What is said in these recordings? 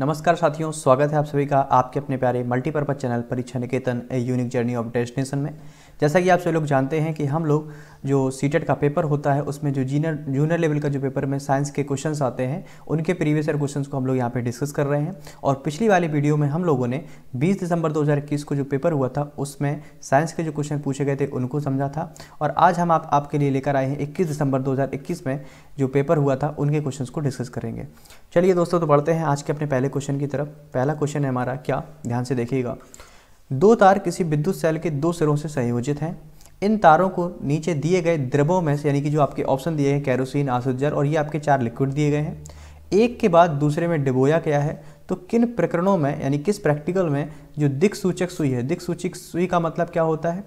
नमस्कार साथियों स्वागत है आप सभी का आपके अपने प्यारे multipurpose channel Pariksha Niketan a unique journey of destination में जैसा कि आप सभी लोग जानते हैं कि हम लोग जो सीटेट e का पेपर होता है उसमें जो जीनर जूनियर लेवल का जो पेपर में साइंस के क्वेश्चन आते हैं उनके प्रीवियस ईयर क्वेश्चन को हम लोग यहाँ पर डिस्कस कर रहे हैं और पिछली वाली वीडियो में हम लोगों ने बीस दिसंबर दो को जो पेपर हुआ था उसमें साइंस के जो क्वेश्चन पूछे गए थे उनको समझा था और आज हम आप, आपके लिए लेकर आए हैं इक्कीस दिसंबर 2021 में जो पेपर हुआ था उनके क्वेश्चन को डिस्कस करेंगे चलिए दोस्तों तो बढ़ते हैं आज के अपने पहले क्वेश्चन की तरफ पहला क्वेश्चन है हमारा क्या ध्यान से देखिएगा दो तार किसी विद्युत सेल के दो सिरों से संयोजित हैं इन तारों को नीचे दिए गए द्रवों में से यानी कि जो आपके ऑप्शन दिए हैं कैरोसिन आसुजर और ये आपके चार लिक्विड दिए गए हैं एक के बाद दूसरे में डिबोया गया है तो किन प्रकरणों में यानी किस प्रैक्टिकल में जो दिक्सूचक सुई है दिक्सूचक सुई का मतलब क्या होता है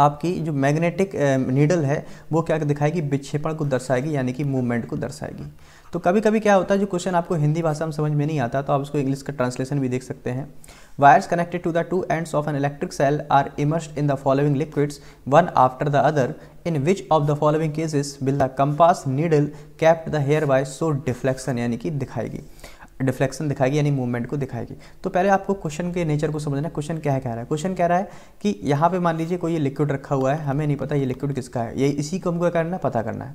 आपकी जो मैग्नेटिक नीडल है वो क्या दिखाएगी विक्षेपण को दर्शाएगी यानी कि मूवमेंट को दर्शाएगी तो कभी कभी क्या होता है जो क्वेश्चन आपको हिंदी भाषा में समझ में नहीं आता तो आप उसको इंग्लिश का ट्रांसलेशन भी देख सकते हैं Wires connected to the two ends of an electric cell are immersed in the following liquids, one after the other. In which of the following cases will the compass needle kept the hair by so deflection यानी कि दिखाएगी deflection दिखाएगी यानी movement को दिखाएगी तो पहले आपको क्वेश्चन के नेचर को समझना है क्वेश्चन क्या है कह रहा है क्वेश्चन कह रहा है कि यहाँ पे मान लीजिए कोई ये लिक्विड रखा हुआ है हमें नहीं पता ये लिक्विड किसका है ये इसी को हमको करना है पता करना है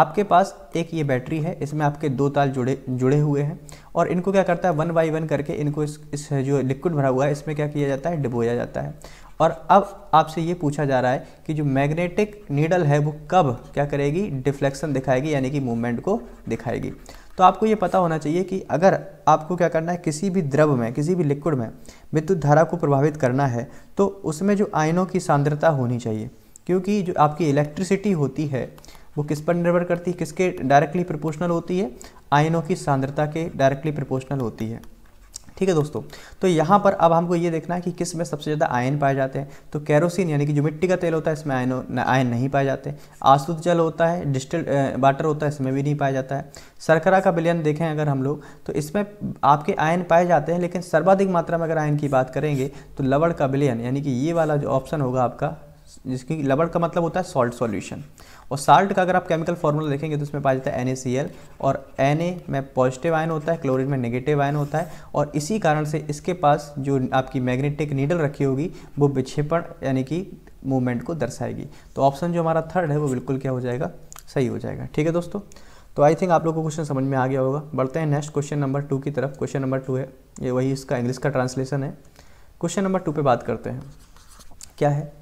आपके पास एक ये बैटरी है इसमें आपके दो ताल जुड़े जुड़े हुए हैं और इनको क्या करता है वन बाई वन करके इनको इस, इस जो लिक्विड भरा हुआ है इसमें क्या किया जाता है डुबोया जाता है और अब आपसे ये पूछा जा रहा है कि जो मैग्नेटिक नीडल है वो कब क्या करेगी डिफ्लेक्शन दिखाएगी यानी कि मूवमेंट को दिखाएगी तो आपको ये पता होना चाहिए कि अगर आपको क्या करना है किसी भी द्रव में किसी भी लिक्विड में विद्युत धारा को प्रभावित करना है तो उसमें जो आयनों की सांद्रता होनी चाहिए क्योंकि जो आपकी इलेक्ट्रिसिटी होती है वो किस पर निर्भर करती है किसके डायरेक्टली प्रपोर्शनल होती है आयनों की सांद्रता के डायरेक्टली प्रोपोर्शनल होती है ठीक है दोस्तों तो यहाँ पर अब हमको ये देखना है कि किस में सबसे ज़्यादा आयन पाए जाते हैं तो कैरोसिन यानी कि जो मिट्टी का तेल होता है इसमें आयन आयन नहीं पाए जाते आसुद जल होता है डिस्टल वाटर होता है इसमें भी नहीं पाया जाता है सरकरा का बिलियन देखें अगर हम लोग तो इसमें आपके आयन पाए जाते हैं लेकिन सर्वाधिक मात्रा में अगर आयन की बात करेंगे तो लवड़ का बिलियन यानी कि ये वाला जो ऑप्शन होगा आपका जिसकी लवड़ का मतलब होता है सॉल्ट सॉल्यूशन और साल्ट का अगर आप केमिकल फॉर्मूला देखेंगे तो इसमें पाया जाता है एन और एन में पॉजिटिव आयन होता है क्लोरीन में नेगेटिव आयन होता है और इसी कारण से इसके पास जो आपकी मैग्नेटिक नीडल रखी होगी वो विक्षेपण यानी कि मूवमेंट को दर्शाएगी तो ऑप्शन जो हमारा थर्ड है वो बिल्कुल क्या हो जाएगा सही हो जाएगा ठीक है दोस्तों तो आई थिंक आप लोग को क्वेश्चन समझ में आ गया होगा बढ़ते हैं नेक्स्ट क्वेश्चन नंबर टू की तरफ क्वेश्चन नंबर टू है ये वही इसका इंग्लिश का ट्रांसलेशन है क्वेश्चन नंबर टू पे बात करते हैं क्या है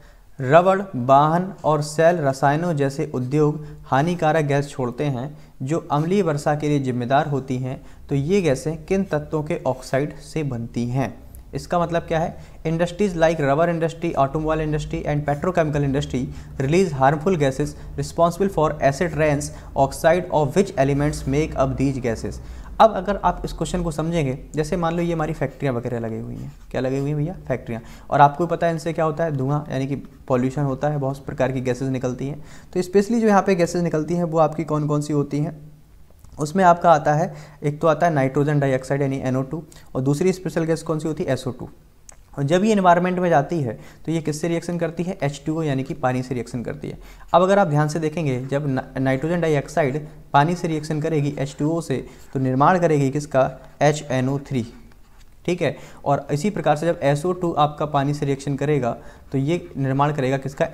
रबड़ वाहन और सेल रसायनों जैसे उद्योग हानिकारक गैस छोड़ते हैं जो अम्लीय वर्षा के लिए जिम्मेदार होती हैं तो ये गैसें किन तत्वों के ऑक्साइड से बनती हैं इसका मतलब क्या है industries like rubber industry automobile industry and petrochemical industry release harmful gases responsible for acid rains oxide of which elements make up these gases अब अगर आप इस क्वेश्चन को समझेंगे जैसे मान लो ये हमारी फैक्ट्रियाँ वगैरह लगी हुई हैं क्या लगी हुई हैं भैया फैक्ट्रियाँ और आपको पता है इनसे क्या होता है धुआं यानी कि पॉल्यूशन होता है बहुत प्रकार की गैसेज निकलती हैं तो स्पेशली जो यहाँ पर गैसेज निकलती हैं वो आपकी कौन कौन सी होती हैं उसमें आपका आता है एक तो आता है नाइट्रोजन डाइऑक्साइड यानी एनओ और दूसरी स्पेशल गैस कौन सी होती है एसओ और जब ये इन्वायरमेंट में जाती है तो ये किससे रिएक्शन करती है एच यानी कि पानी से रिएक्शन करती है अब अगर आप ध्यान से देखेंगे जब नाइट्रोजन डाइऑक्साइड पानी से रिएक्शन करेगी एच से तो निर्माण करेगी किसका एच ठीक है और इसी प्रकार से जब SO2 आपका पानी से रिएक्शन करेगा तो ये निर्माण करेगा किसका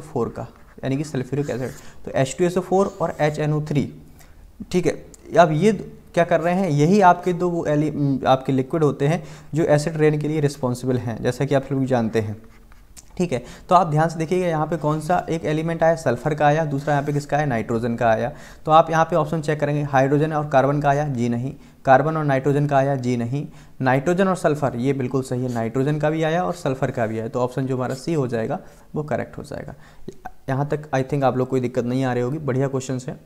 फोर का यानी कि सल्फ्यूरिक एसिड तो फोर और थ्री ठीक है अब ये क्या कर रहे हैं यही आपके दो वो एलि आपके लिक्विड होते हैं जो एसिड रेन के लिए रिस्पॉन्सिबल हैं जैसा कि आप लोग जानते हैं ठीक है तो आप ध्यान से देखिएगा यहाँ पे कौन सा एक एलिमेंट आया सल्फर का आया दूसरा यहाँ पे किसका आया नाइट्रोजन का आया तो आप यहाँ पे ऑप्शन चेक करेंगे हाइड्रोजन और कार्बन का आया जी नहीं कार्बन और नाइट्रोजन का आया जी नहीं नाइट्रोजन और सल्फर ये बिल्कुल सही है नाइट्रोजन का भी आया और सल्फर का भी आया तो ऑप्शन जो हमारा सी हो जाएगा वो करेक्ट हो जाएगा यहाँ तक आई थिंक आप लोग कोई दिक्कत नहीं आ रही होगी बढ़िया क्वेश्चन है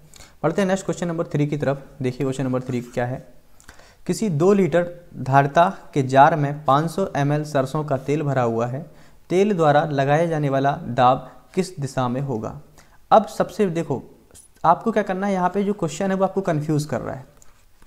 बढ़ते हैं नेक्स्ट क्वेश्चन नंबर थ्री की तरफ देखिए क्वेश्चन नंबर थ्री क्या है किसी दो लीटर धारता के जार में 500 सौ सरसों का तेल भरा हुआ है तेल द्वारा लगाया जाने वाला दाब किस दिशा में होगा अब सबसे देखो आपको क्या करना है यहाँ पे जो क्वेश्चन है वो आपको कन्फ्यूज़ कर रहा है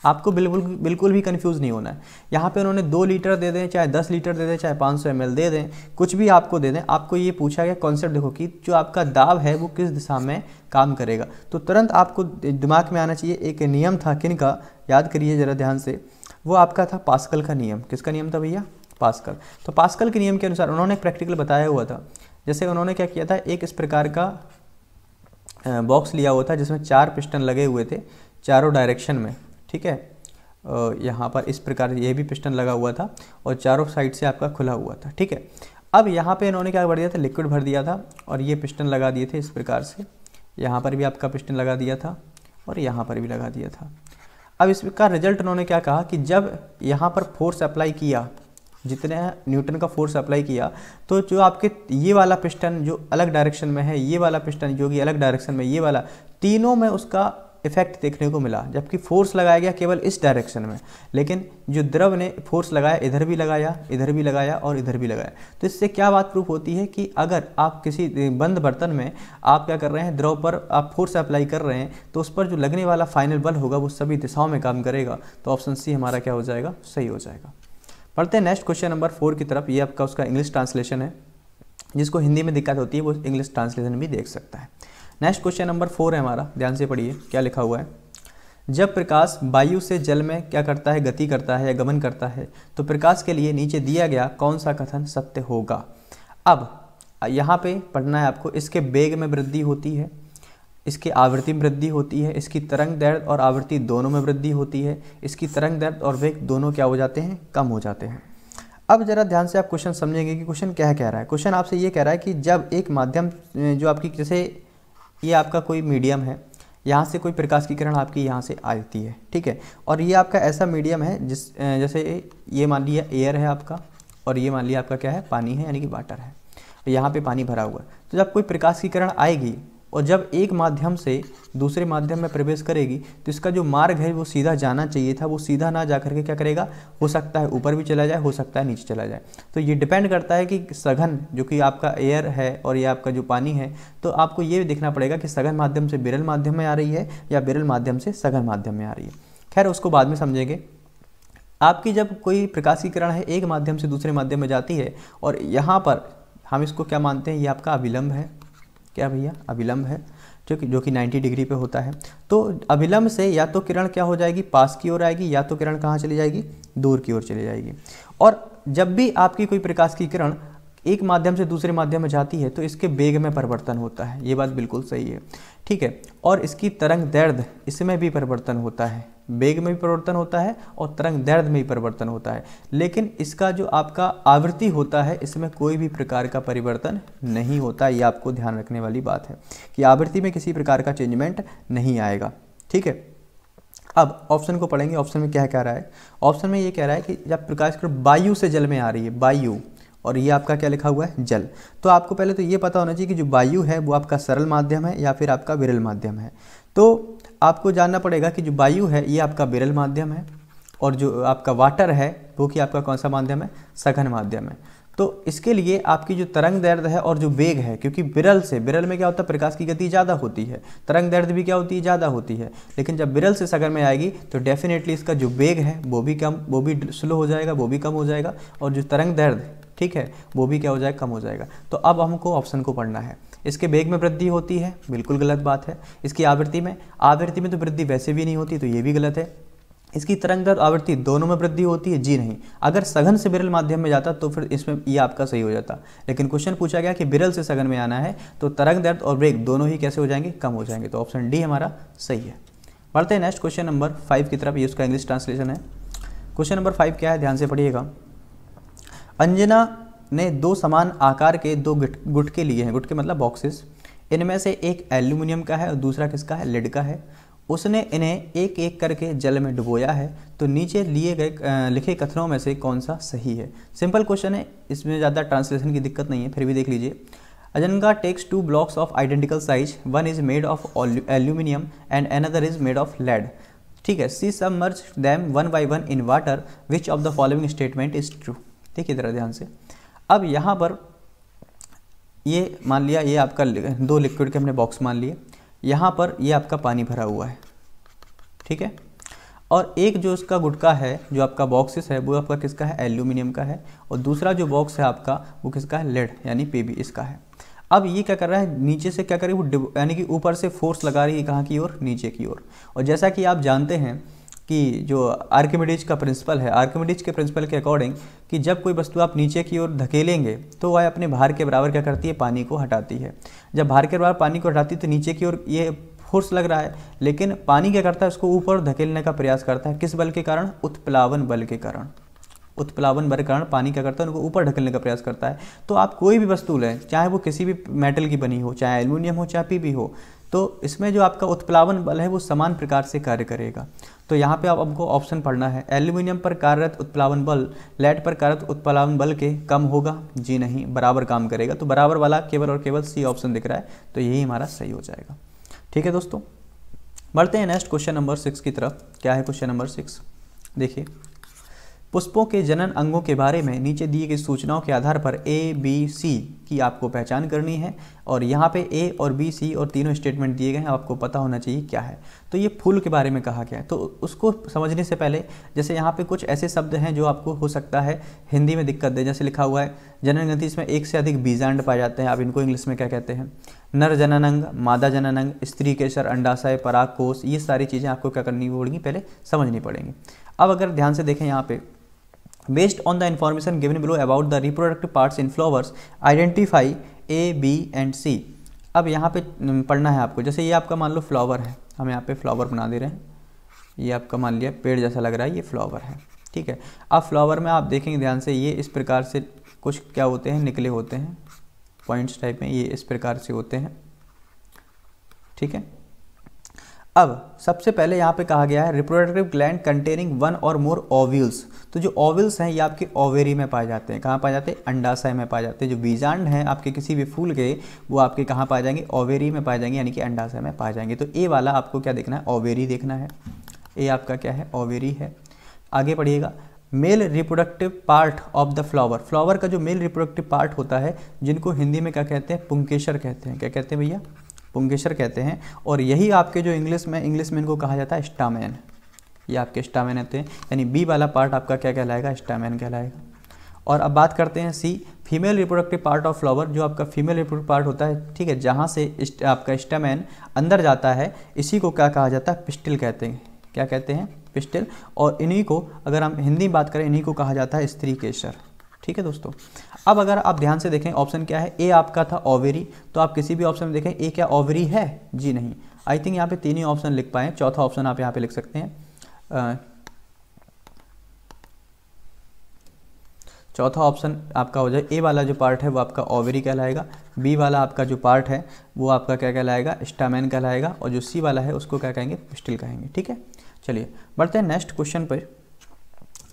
आपको बिल्कुल बिल्कुल भी कन्फ्यूज़ नहीं होना है यहाँ पे उन्होंने दो लीटर दे दें चाहे दस लीटर दे दें चाहे पाँच सौ एम दे दें कुछ भी आपको दे दें आपको ये पूछा गया कॉन्सेप्ट देखो कि जो आपका दाब है वो किस दिशा में काम करेगा तो तुरंत आपको दिमाग में आना चाहिए एक नियम था किन का याद करिए ज़रा ध्यान से वो आपका था पास्कल का नियम किसका नियम था भैया पास्कल तो पास्कल के नियम के अनुसार उन्होंने प्रैक्टिकल बताया हुआ था जैसे उन्होंने क्या किया था एक इस प्रकार का बॉक्स लिया हुआ था जिसमें चार पिस्टन लगे हुए थे चारों डायरेक्शन में ठीक है यहाँ पर इस प्रकार ये भी पिस्टन लगा हुआ था और चारों साइड से आपका खुला हुआ था ठीक है अब यहाँ पे इन्होंने क्या भर दिया था लिक्विड भर दिया था और ये पिस्टन लगा दिए थे इस प्रकार से यहाँ पर भी आपका पिस्टन लगा दिया था और यहाँ पर भी लगा दिया था अब इसका रिजल्ट उन्होंने क्या कहा कि जब यहाँ पर फोर्स अप्लाई किया जितने न्यूटन का फोर्स अप्लाई किया तो जो आपके ये वाला पिस्टन जो अलग डायरेक्शन में है ये वाला पिस्टन जो कि अलग डायरेक्शन में ये वाला तीनों में उसका इफेक्ट देखने को मिला जबकि फोर्स लगाया गया केवल इस डायरेक्शन में लेकिन जो द्रव ने फोर्स लगाया इधर भी लगाया इधर भी लगाया और इधर भी लगाया तो इससे क्या बात प्रूफ होती है कि अगर आप किसी बंद बर्तन में आप क्या कर रहे हैं द्रव पर आप फोर्स अप्लाई कर रहे हैं तो उस पर जो लगने वाला फाइनल बल होगा वो सभी दिशाओं में काम करेगा तो ऑप्शन सी हमारा क्या हो जाएगा सही हो जाएगा पढ़ते हैं नेक्स्ट क्वेश्चन नंबर फोर की तरफ ये आपका उसका इंग्लिश ट्रांसलेशन है जिसको हिंदी में दिक्कत होती है वो इंग्लिश ट्रांसलेशन भी देख सकता है नेक्स्ट क्वेश्चन नंबर फोर है हमारा ध्यान से पढ़िए क्या लिखा हुआ है जब प्रकाश वायु से जल में क्या करता है गति करता है या गमन करता है तो प्रकाश के लिए नीचे दिया गया कौन सा कथन सत्य होगा अब यहाँ पे पढ़ना है आपको इसके वेग में वृद्धि होती है इसके आवृत्ति में वृद्धि होती है इसकी तरंग दर्द और आवृत्ति दोनों में वृद्धि होती है इसकी तरंग दर्द और वेग दोनों क्या हो जाते हैं कम हो जाते हैं अब जरा ध्यान से आप क्वेश्चन समझेंगे कि क्वेश्चन क्या कह रहा है क्वेश्चन आपसे ये कह रहा है कि जब एक माध्यम जो आपकी जैसे ये आपका कोई मीडियम है यहाँ से कोई प्रकाश की किरण आपकी यहाँ से आती है ठीक है और ये आपका ऐसा मीडियम है जिस जैसे ये मान लिया एयर है आपका और ये मान लिया आपका क्या है पानी है यानी कि वाटर है यहाँ पे पानी भरा हुआ है तो जब कोई प्रकाश की किरण आएगी और जब एक माध्यम से दूसरे माध्यम में प्रवेश करेगी तो इसका जो मार्ग है वो सीधा जाना चाहिए था वो सीधा ना जा करके क्या करेगा हो सकता है ऊपर भी चला जाए हो सकता है नीचे चला जाए तो ये डिपेंड करता है कि सघन जो कि आपका एयर है और ये आपका जो पानी है तो आपको ये देखना पड़ेगा कि सघन माध्यम से बिरल माध्यम में आ रही है या बिरल माध्यम से सघन माध्यम में आ रही है खैर उसको बाद में समझेंगे आपकी जब कोई प्रकाशीकरण किरण है एक माध्यम से दूसरे माध्यम में जाती है और यहाँ पर हम इसको क्या मानते हैं ये आपका अविलंब है क्या भैया अभिलंब है ठीक जो कि 90 डिग्री पे होता है तो अभिलंब से या तो किरण क्या हो जाएगी पास की ओर आएगी या तो किरण कहाँ चली जाएगी दूर की ओर चली जाएगी और जब भी आपकी कोई प्रकाश की किरण एक माध्यम से दूसरे माध्यम में जाती है तो इसके वेग में परिवर्तन होता है ये बात बिल्कुल सही है ठीक है और इसकी तरंग दर्द इसमें भी परिवर्तन होता है वेग में भी परिवर्तन होता है और तरंग दर्द में भी परिवर्तन होता है लेकिन इसका जो आपका आवृत्ति होता है इसमें कोई भी प्रकार का परिवर्तन नहीं होता ये आपको ध्यान रखने वाली बात है कि आवृत्ति में किसी प्रकार का चेंजमेंट नहीं आएगा ठीक है अब ऑप्शन को पढ़ेंगे ऑप्शन में क्या कह रहा है ऑप्शन में ये कह रहा है कि जब प्रकाश करो वायु से जल में आ रही है वायु और ये आपका क्या लिखा हुआ है जल तो आपको पहले तो ये पता होना चाहिए कि जो वायु है वो आपका सरल माध्यम है या फिर आपका विरल माध्यम है तो आपको जानना पड़ेगा कि जो वायु है ये आपका विरल माध्यम है और जो आपका वाटर है वो कि आपका कौन सा माध्यम है सघन माध्यम है तो इसके लिए आपकी जो तरंग दर्द है और जो वेग है क्योंकि बिरल से बिरल में क्या होता है प्रकाश की गति ज़्यादा होती है तरंग दर्द भी क्या होती है ज़्यादा होती है लेकिन जब बिरल से सगर में आएगी तो डेफिनेटली इसका जो वेग है वो भी कम वो भी स्लो हो जाएगा वो भी कम हो जाएगा और जो तरंग दर्द ठीक है वो भी क्या हो जाएगा कम हो जाएगा तो अब हमको ऑप्शन को पढ़ना है इसके वेग में वृद्धि होती है बिल्कुल गलत बात है इसकी आवृत्ति में आवृत्ति में तो वृद्धि वैसे भी नहीं होती तो ये भी गलत है इसकी तरंग और आवृत्ति दोनों में वृद्धि होती है जी नहीं अगर सघन से बिरल माध्यम में जाता तो फिर इसमें ये आपका सही हो जाता लेकिन क्वेश्चन पूछा गया कि बिरल से सघन में आना है तो तरंग दर्द और ब्रेक दोनों ही कैसे हो जाएंगे कम हो जाएंगे तो ऑप्शन डी हमारा सही है बढ़ते हैं नेक्स्ट क्वेश्चन नंबर फाइव की तरफ ये उसका इंग्लिश ट्रांसलेशन है क्वेश्चन नंबर फाइव क्या है ध्यान से पढ़िएगा अंजना ने दो समान आकार के दो गुटके लिए हैं गुटके मतलब बॉक्सेस इनमें से एक एल्यूमिनियम का है और दूसरा किसका है लेड का है उसने इन्हें एक एक करके जल में डुबोया है तो नीचे लिए गए लिखे कथनों में से कौन सा सही है सिंपल क्वेश्चन है इसमें ज़्यादा ट्रांसलेशन की दिक्कत नहीं है फिर भी देख लीजिए अजनगा takes two blocks of identical size one is made of aluminium and another is made of lead ठीक है she submerge them one by one in water which of the following statement is true देखिए ज़रा ध्यान से अब यहाँ पर ये मान लिया ये आपका दो लिक्विड के हमने बॉक्स मान लिए यहाँ पर ये आपका पानी भरा हुआ है ठीक है और एक जो इसका गुटका है जो आपका बॉक्सिस है वो आपका किसका है एल्यूमिनियम का है और दूसरा जो बॉक्स है आपका वो किसका है लेड यानी पेबी इसका है अब ये क्या कर रहा है नीचे से क्या कर रही है वो यानी कि ऊपर से फोर्स लगा रही है कहाँ की ओर नीचे की ओर और, और जैसा कि आप जानते हैं कि जो आर्किमिडीज का प्रिंसिपल है आर्किमिडीज के प्रिंसिपल के अकॉर्डिंग कि जब कोई वस्तु आप नीचे की ओर धकेलेंगे तो वह अपने भार के बराबर क्या करती है पानी को हटाती है जब भार के बराबर पानी को हटाती है तो नीचे की ओर ये फोर्स लग रहा है लेकिन पानी क्या करता है उसको ऊपर धकेलने का प्रयास करता है किस बल के कारण उत्प्लावन बल के कारण उत्प्लावन बल के कारण पानी क्या करता है उनको ऊपर ढकेलने का प्रयास करता है तो आप कोई भी वस्तु लें चाहे वो किसी भी मेटल की बनी हो चाहे एल्यूमिनियम हो चाहे पी हो तो इसमें जो आपका उत्प्लावन बल है वो समान प्रकार से कार्य करेगा तो यहाँ पे आप हमको ऑप्शन पढ़ना है एल्यूमिनियम पर कार्यरत उत्प्लावन बल लेड पर कार्यरत उत्प्लावन बल के कम होगा जी नहीं बराबर काम करेगा तो बराबर वाला केवल और केवल सी ऑप्शन दिख रहा है तो यही हमारा सही हो जाएगा ठीक है दोस्तों बढ़ते हैं नेक्स्ट क्वेश्चन नंबर सिक्स की तरफ क्या है क्वेश्चन नंबर सिक्स देखिए पुष्पों के जनन अंगों के बारे में नीचे दिए गई सूचनाओं के आधार पर ए बी सी की आपको पहचान करनी है और यहाँ पे ए और बी सी और तीनों स्टेटमेंट दिए गए हैं आपको पता होना चाहिए क्या है तो ये फूल के बारे में कहा गया है तो उसको समझने से पहले जैसे यहाँ पे कुछ ऐसे शब्द हैं जो आपको हो सकता है हिंदी में दिक्कत दे जैसे लिखा हुआ है जनन ग्रंथि इसमें एक से अधिक बीजांड पाए जाते हैं आप इनको इंग्लिश में क्या कहते हैं नर जननंग मादा जननंग स्त्री केसर अंडाशय पराग कोष ये सारी चीज़ें आपको क्या करनी पड़ेंगी पहले समझनी पड़ेंगी अब अगर ध्यान से देखें यहाँ पर based on the information given below about the reproductive parts in flowers identify A B and C अब यहाँ पे पढ़ना है आपको जैसे ये आपका मान लो फ्लावर है हम यहाँ पे फ्लावर बना दे रहे हैं ये आपका मान लिया पेड़ जैसा लग रहा है ये फ्लावर है ठीक है अब फ्लावर में आप देखेंगे ध्यान से ये इस प्रकार से कुछ क्या होते हैं निकले होते हैं पॉइंट्स टाइप में ये इस प्रकार से होते हैं ठीक है अब सबसे पहले यहाँ पे कहा गया है रिप्रोडक्टिव ग्लैंड कंटेनिंग वन और मोर ओव्यूल्स तो जो ओव्यूल्स हैं ये आपके ओवेरी में पाए जाते हैं कहाँ पाए जाते हैं अंडाशय में पाए जाते हैं जो बीजांड हैं आपके किसी भी फूल के वो आपके कहाँ पाए जाएंगे ओवेरी में पाए जाएंगे यानी कि अंडाशय में पाए जाएंगे तो ए वाला आपको क्या देखना है ओवेरी देखना है ए आपका क्या है ओवेरी है आगे पढ़िएगा male reproductive part of the flower flower का जो मेल रिप्रोडक्टिव पार्ट होता है जिनको हिंदी में क्या कहते हैं पुंकेशर कहते हैं क्या कहते हैं भैया पुंगेश्वर कहते हैं और यही आपके जो इंग्लिश में इंग्लिश में इनको कहा जाता है स्टामैन ये आपके स्टामैन होते हैं यानी बी वाला पार्ट आपका क्या कहलाएगा स्टामैन कहलाएगा और अब बात करते हैं C female reproductive part of flower जो आपका फीमेल रिप्रोडक्टिव पार्ट होता है ठीक है जहाँ से आपका स्टामैन अंदर जाता है इसी को क्या कहा जाता है पिस्टिल कहते हैं क्या कहते हैं पिस्टिल और इन्हीं को अगर हम हिंदी बात करें इन्हीं को कहा जाता है स्त्री केसर ठीक है दोस्तों अब अगर आप ध्यान से देखें ऑप्शन क्या है ए आपका था ओवेरी तो आप किसी भी ऑप्शन में देखें ए क्या ओवेरी है जी नहीं आई थिंक यहाँ पे तीन ही ऑप्शन लिख पाए चौथा ऑप्शन आप यहाँ पे लिख सकते हैं चौथा ऑप्शन आपका हो जाए ए वाला जो पार्ट है वो आपका ओवरी कहलाएगा बी वाला आपका जो पार्ट है वो आपका क्या कहलाएगा स्टामैन कहलाएगा और जो सी वाला है उसको क्या कहेंगे पिस्टिल कहेंगे ठीक है चलिए बढ़ते हैं नेक्स्ट क्वेश्चन पर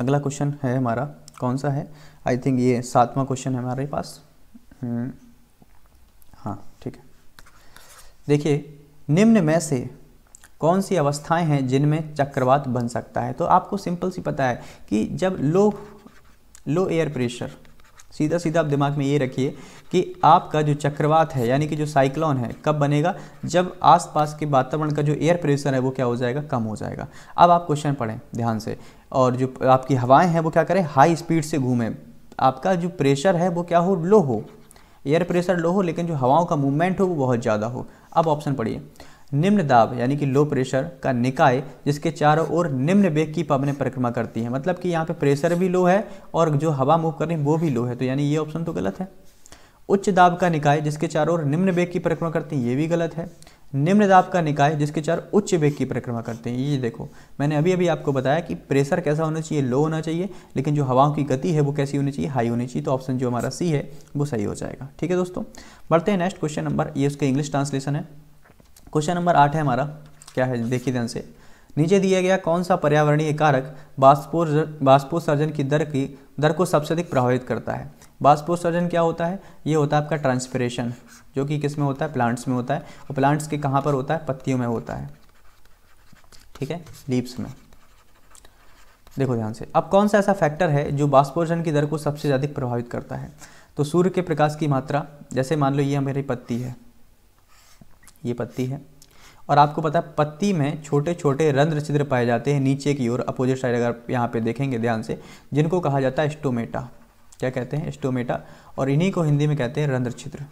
अगला क्वेश्चन है हमारा कौन सा है आई थिंक ये सातवां क्वेश्चन है हमारे पास हम्म। हाँ ठीक है देखिए निम्न में से कौन सी अवस्थाएं हैं जिनमें चक्रवात बन सकता है तो आपको सिंपल सी पता है कि जब लो लो एयर प्रेशर सीधा सीधा आप दिमाग में ये रखिए कि आपका जो चक्रवात है यानी कि जो साइक्लोन है कब बनेगा जब आसपास के वातावरण का जो एयर प्रेशर है वो क्या हो जाएगा कम हो जाएगा अब आप क्वेश्चन पढ़ें ध्यान से और जो आपकी हवाएं हैं वो क्या करें हाई स्पीड से घूमें आपका जो प्रेशर है वो क्या हो लो हो एयर प्रेशर लो हो लेकिन जो हवाओं का मूवमेंट हो वो बहुत ज़्यादा हो अब ऑप्शन पढ़िए निम्न दाब यानी कि लो प्रेशर का निकाय जिसके चारों ओर निम्न वेग की पावने परिक्रमा करती है मतलब कि यहाँ पे प्रेशर भी लो है और जो हवा मूव कर रही है वो भी लो है तो यानी ये ऑप्शन तो गलत है उच्च दाब का निकाय जिसके चारों ओर निम्न वेग की परिक्रमा करती है ये भी गलत है निम्न दाब का निकाय जिसके चार उच्च वेग की परिक्रमा करते हैं ये देखो मैंने अभी अभी आपको बताया कि प्रेशर कैसा होना चाहिए लो होना चाहिए लेकिन जो हवाओं की गति है वो कैसी होनी चाहिए हाई होनी चाहिए तो ऑप्शन जो हमारा सी है वो सही हो जाएगा ठीक है दोस्तों बढ़ते हैं नेक्स्ट क्वेश्चन नंबर ये उसका इंग्लिश ट्रांसलेशन है क्वेश्चन नंबर आठ है हमारा क्या है देखिए ध्यान से नीचे दिया गया कौन सा पर्यावरणीय कारक बाष्पोसर्जन की दर की दर को सबसे अधिक प्रभावित करता है बाष्पोत्सर्जन क्या होता है ये होता है आपका ट्रांसपरेशन जो कि किस में होता है प्लांट्स में होता है और प्लांट्स के कहाँ पर होता है पत्तियों में होता है ठीक है लीव्स में देखो ध्यान से अब कौन सा ऐसा फैक्टर है जो बाष्पोर्जन की दर को सबसे ज़्यादा प्रभावित करता है तो सूर्य के प्रकाश की मात्रा जैसे मान लो ये मेरी पत्ती है ये पत्ती है और आपको पता है पत्ती में छोटे छोटे रंध्र छिद्र पाए जाते हैं नीचे की ओर अपोजिट साइड अगर यहाँ पे देखेंगे ध्यान से जिनको कहा जाता है स्टोमेटा क्या कहते हैं स्टोमेटा और इन्हीं को हिंदी में कहते हैं रंध्र छिद्र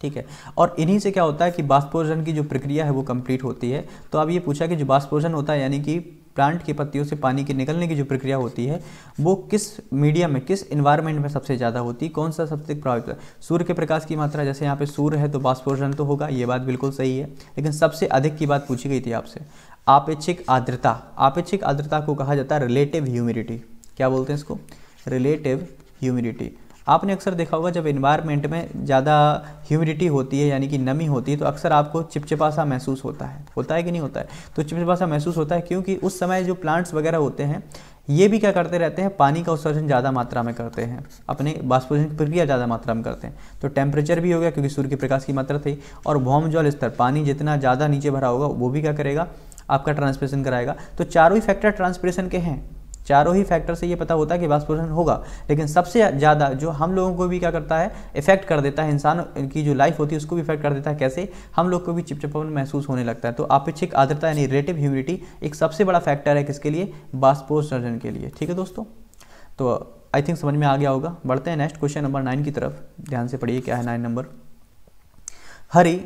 ठीक है और इन्हीं से क्या होता है कि बाष्पोजन की जो प्रक्रिया है वो कंप्लीट होती है तो अब ये पूछा कि जो बाष्पोजन होता है यानी कि प्लांट की पत्तियों से पानी के निकलने की जो प्रक्रिया होती है वो किस मीडिया में किस इन्वायरमेंट में सबसे ज़्यादा होती है कौन सा सबसे प्रभावित है सूर्य के प्रकाश की मात्रा जैसे यहाँ पे सूर्य है तो बाष्पोषण तो होगा ये बात बिल्कुल सही है लेकिन सबसे अधिक की बात पूछी गई थी आपसे आपेक्षिक आर्द्रता आपेक्षिक आर्द्रता को कहा जाता है रिलेटिव ह्यूमिडिटी क्या बोलते हैं इसको रिलेटिव ह्यूमिडिटी आपने अक्सर देखा होगा जब इन्वायरमेंट में ज़्यादा ह्यूमिडिटी होती है यानी कि नमी होती है तो अक्सर आपको चिपचिपा सा महसूस होता है होता है कि नहीं होता है तो चिपचिपा सा महसूस होता है क्योंकि उस समय जो प्लांट्स वगैरह होते हैं ये भी क्या करते रहते हैं पानी का उत्सर्जन ज़्यादा मात्रा में करते हैं अपने बाष्पोजन प्रक्रिया ज़्यादा मात्रा में करते हैं तो टेम्परेचर भी हो गया क्योंकि सूर्य के प्रकाश की मात्रा थी और भौम जल स्तर पानी जितना ज़्यादा नीचे भरा होगा वो भी क्या करेगा आपका ट्रांसप्रेशन कराएगा तो चारों ही फैक्टर ट्रांसप्रेशन के हैं चारों ही फैक्टर से ये पता होता है कि वाष्पोषण होगा लेकिन सबसे ज़्यादा जो हम लोगों को भी क्या करता है इफेक्ट कर देता है इंसान की जो लाइफ होती है उसको भी इफेक्ट कर देता है कैसे हम लोग को भी चिपचिपावन महसूस होने लगता है तो आपेक्षिक आर्द्रता यानी रिलेटिव ह्यूमिडिटी एक सबसे बड़ा फैक्टर है किसके लिए वाष्पोषण के लिए ठीक है दोस्तों तो आई थिंक समझ में आ गया होगा बढ़ते हैं नेक्स्ट क्वेश्चन नंबर नाइन की तरफ ध्यान से पढ़िए क्या है नाइन नंबर हरी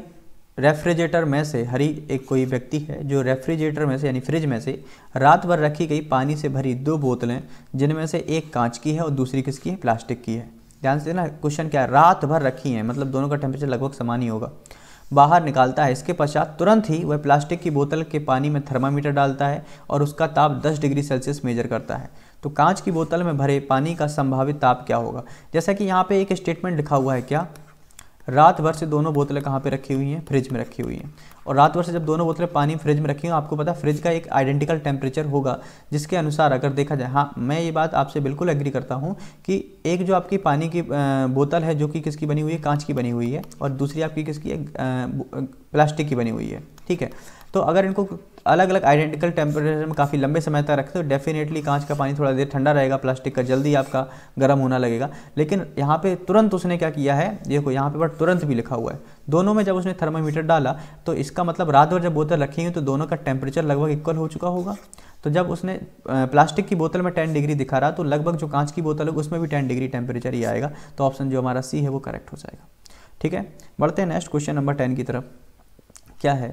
रेफ्रिजरेटर में से हरी एक कोई व्यक्ति है जो रेफ्रिजरेटर में से यानी फ्रिज में से रात भर रखी गई पानी से भरी दो बोतलें जिनमें से एक कांच की है और दूसरी किसकी है प्लास्टिक की है ध्यान से ना क्वेश्चन क्या है रात भर रखी हैं मतलब दोनों का टेम्परेचर लगभग समान ही होगा बाहर निकालता है इसके पश्चात तुरंत ही वह प्लास्टिक की बोतल के पानी में थर्मामीटर डालता है और उसका ताप 10 डिग्री सेल्सियस मेजर करता है तो कांच की बोतल में भरे पानी का संभावित ताप क्या होगा जैसा कि यहाँ पे एक स्टेटमेंट लिखा हुआ है क्या रात भर से दोनों बोतलें कहाँ पे रखी हुई हैं फ्रिज में रखी हुई हैं और रात भर से जब दोनों बोतलें पानी फ्रिज में रखी हुई आपको पता फ्रिज का एक आइडेंटिकल टेम्परेचर होगा जिसके अनुसार अगर देखा जाए हाँ मैं ये बात आपसे बिल्कुल एग्री करता हूँ कि एक जो आपकी पानी की बोतल है जो कि किसकी बनी हुई है कांच की बनी हुई है और दूसरी आपकी किसकी है प्लास्टिक की बनी हुई है ठीक है तो अगर इनको अलग अलग आइडेंटिकल टेम्परेचर में काफ़ी लंबे समय तक रखें तो डेफिनेटली कांच का पानी थोड़ा देर ठंडा रहेगा प्लास्टिक का जल्दी आपका गर्म होना लगेगा लेकिन यहाँ पे तुरंत उसने क्या किया है देखो यहाँ पे पर तुरंत भी लिखा हुआ है दोनों में जब उसने थर्मामीटर डाला तो इसका मतलब रात भर जब बोतल रखेंगे तो दोनों का टेम्परेचर लगभग इक्वल हो चुका होगा तो जब उसने प्लास्टिक की बोतल में टेन डिग्री दिखा रहा तो लगभग जो कांच की बोतल है उसमें भी टेन डिग्री टेम्परेचर ही आएगा तो ऑप्शन जो हमारा सी है वो करेक्ट हो जाएगा ठीक है बढ़ते हैं नेक्स्ट क्वेश्चन नंबर टेन की तरफ क्या है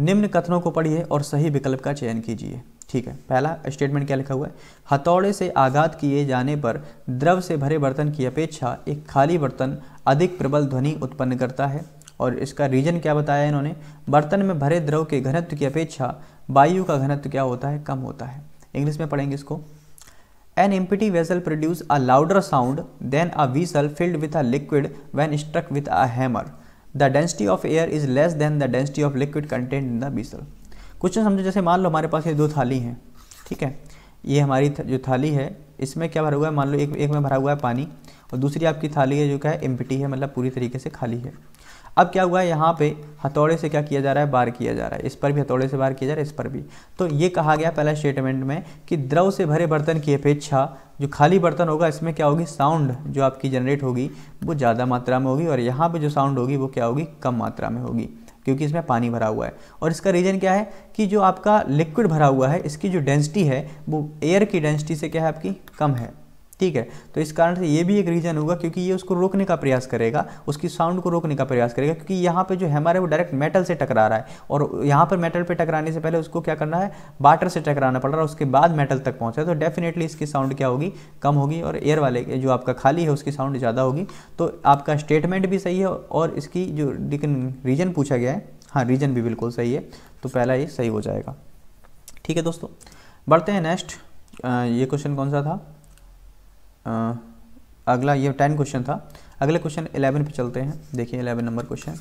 निम्न कथनों को पढ़िए और सही विकल्प का चयन कीजिए ठीक है पहला स्टेटमेंट क्या लिखा हुआ है हथौड़े से आघात किए जाने पर द्रव से भरे बर्तन की अपेक्षा एक खाली बर्तन अधिक प्रबल ध्वनि उत्पन्न करता है और इसका रीजन क्या बताया इन्होंने बर्तन में भरे द्रव के घनत्व की अपेक्षा वायु का घनत्व क्या होता है कम होता है इंग्लिश में पढ़ेंगे इसको an empty vessel produce a louder sound than a vessel filled with a liquid when struck with a hammer the density of air is less than the density of liquid content in the vessel question समझो जैसे मान लो हमारे पास ये दो थाली हैं ठीक है ये हमारी जो थाली है इसमें क्या भरा हुआ है मान लो एक एक में भरा हुआ है पानी और दूसरी आपकी थाली है जो क्या है एम्पिटी है मतलब पूरी तरीके से खाली है अब क्या हुआ है यहाँ पे हथौड़े से क्या किया जा रहा है बार किया जा रहा है इस पर भी हथौड़े से बार किया जा रहा है इस पर भी तो ये कहा गया पहला स्टेटमेंट में कि द्रव से भरे बर्तन की अपेक्षा जो खाली बर्तन होगा इसमें क्या होगी साउंड जो आपकी जनरेट होगी वो ज़्यादा मात्रा में होगी और यहाँ पर जो साउंड होगी वो क्या होगी कम मात्रा में होगी क्योंकि इसमें पानी भरा हुआ है और इसका रीज़न क्या है कि जो आपका लिक्विड भरा हुआ है इसकी जो डेंसिटी है वो एयर की डेंसिटी से क्या है आपकी कम है ठीक है तो इस कारण से ये भी एक रीज़न होगा क्योंकि ये उसको रोकने का प्रयास करेगा उसकी साउंड को रोकने का प्रयास करेगा क्योंकि यहाँ पे जो हैमर है वो डायरेक्ट मेटल से टकरा रहा है और यहाँ पर मेटल पे टकराने से पहले उसको क्या करना है बाटर से टकराना पड़ रहा है उसके बाद मेटल तक पहुँचा तो डेफिनेटली इसकी साउंड क्या होगी कम होगी और एयर वाले जो आपका खाली है उसकी साउंड ज़्यादा होगी तो आपका स्टेटमेंट भी सही है और इसकी जो लेकिन रीजन पूछा गया है हाँ रीजन भी बिल्कुल सही है तो पहला ये सही हो जाएगा ठीक है दोस्तों बढ़ते हैं नेक्स्ट ये क्वेश्चन कौन सा था आ, अगला ये टेन क्वेश्चन था अगले क्वेश्चन इलेवन पे चलते हैं देखिए इलेवन नंबर क्वेश्चन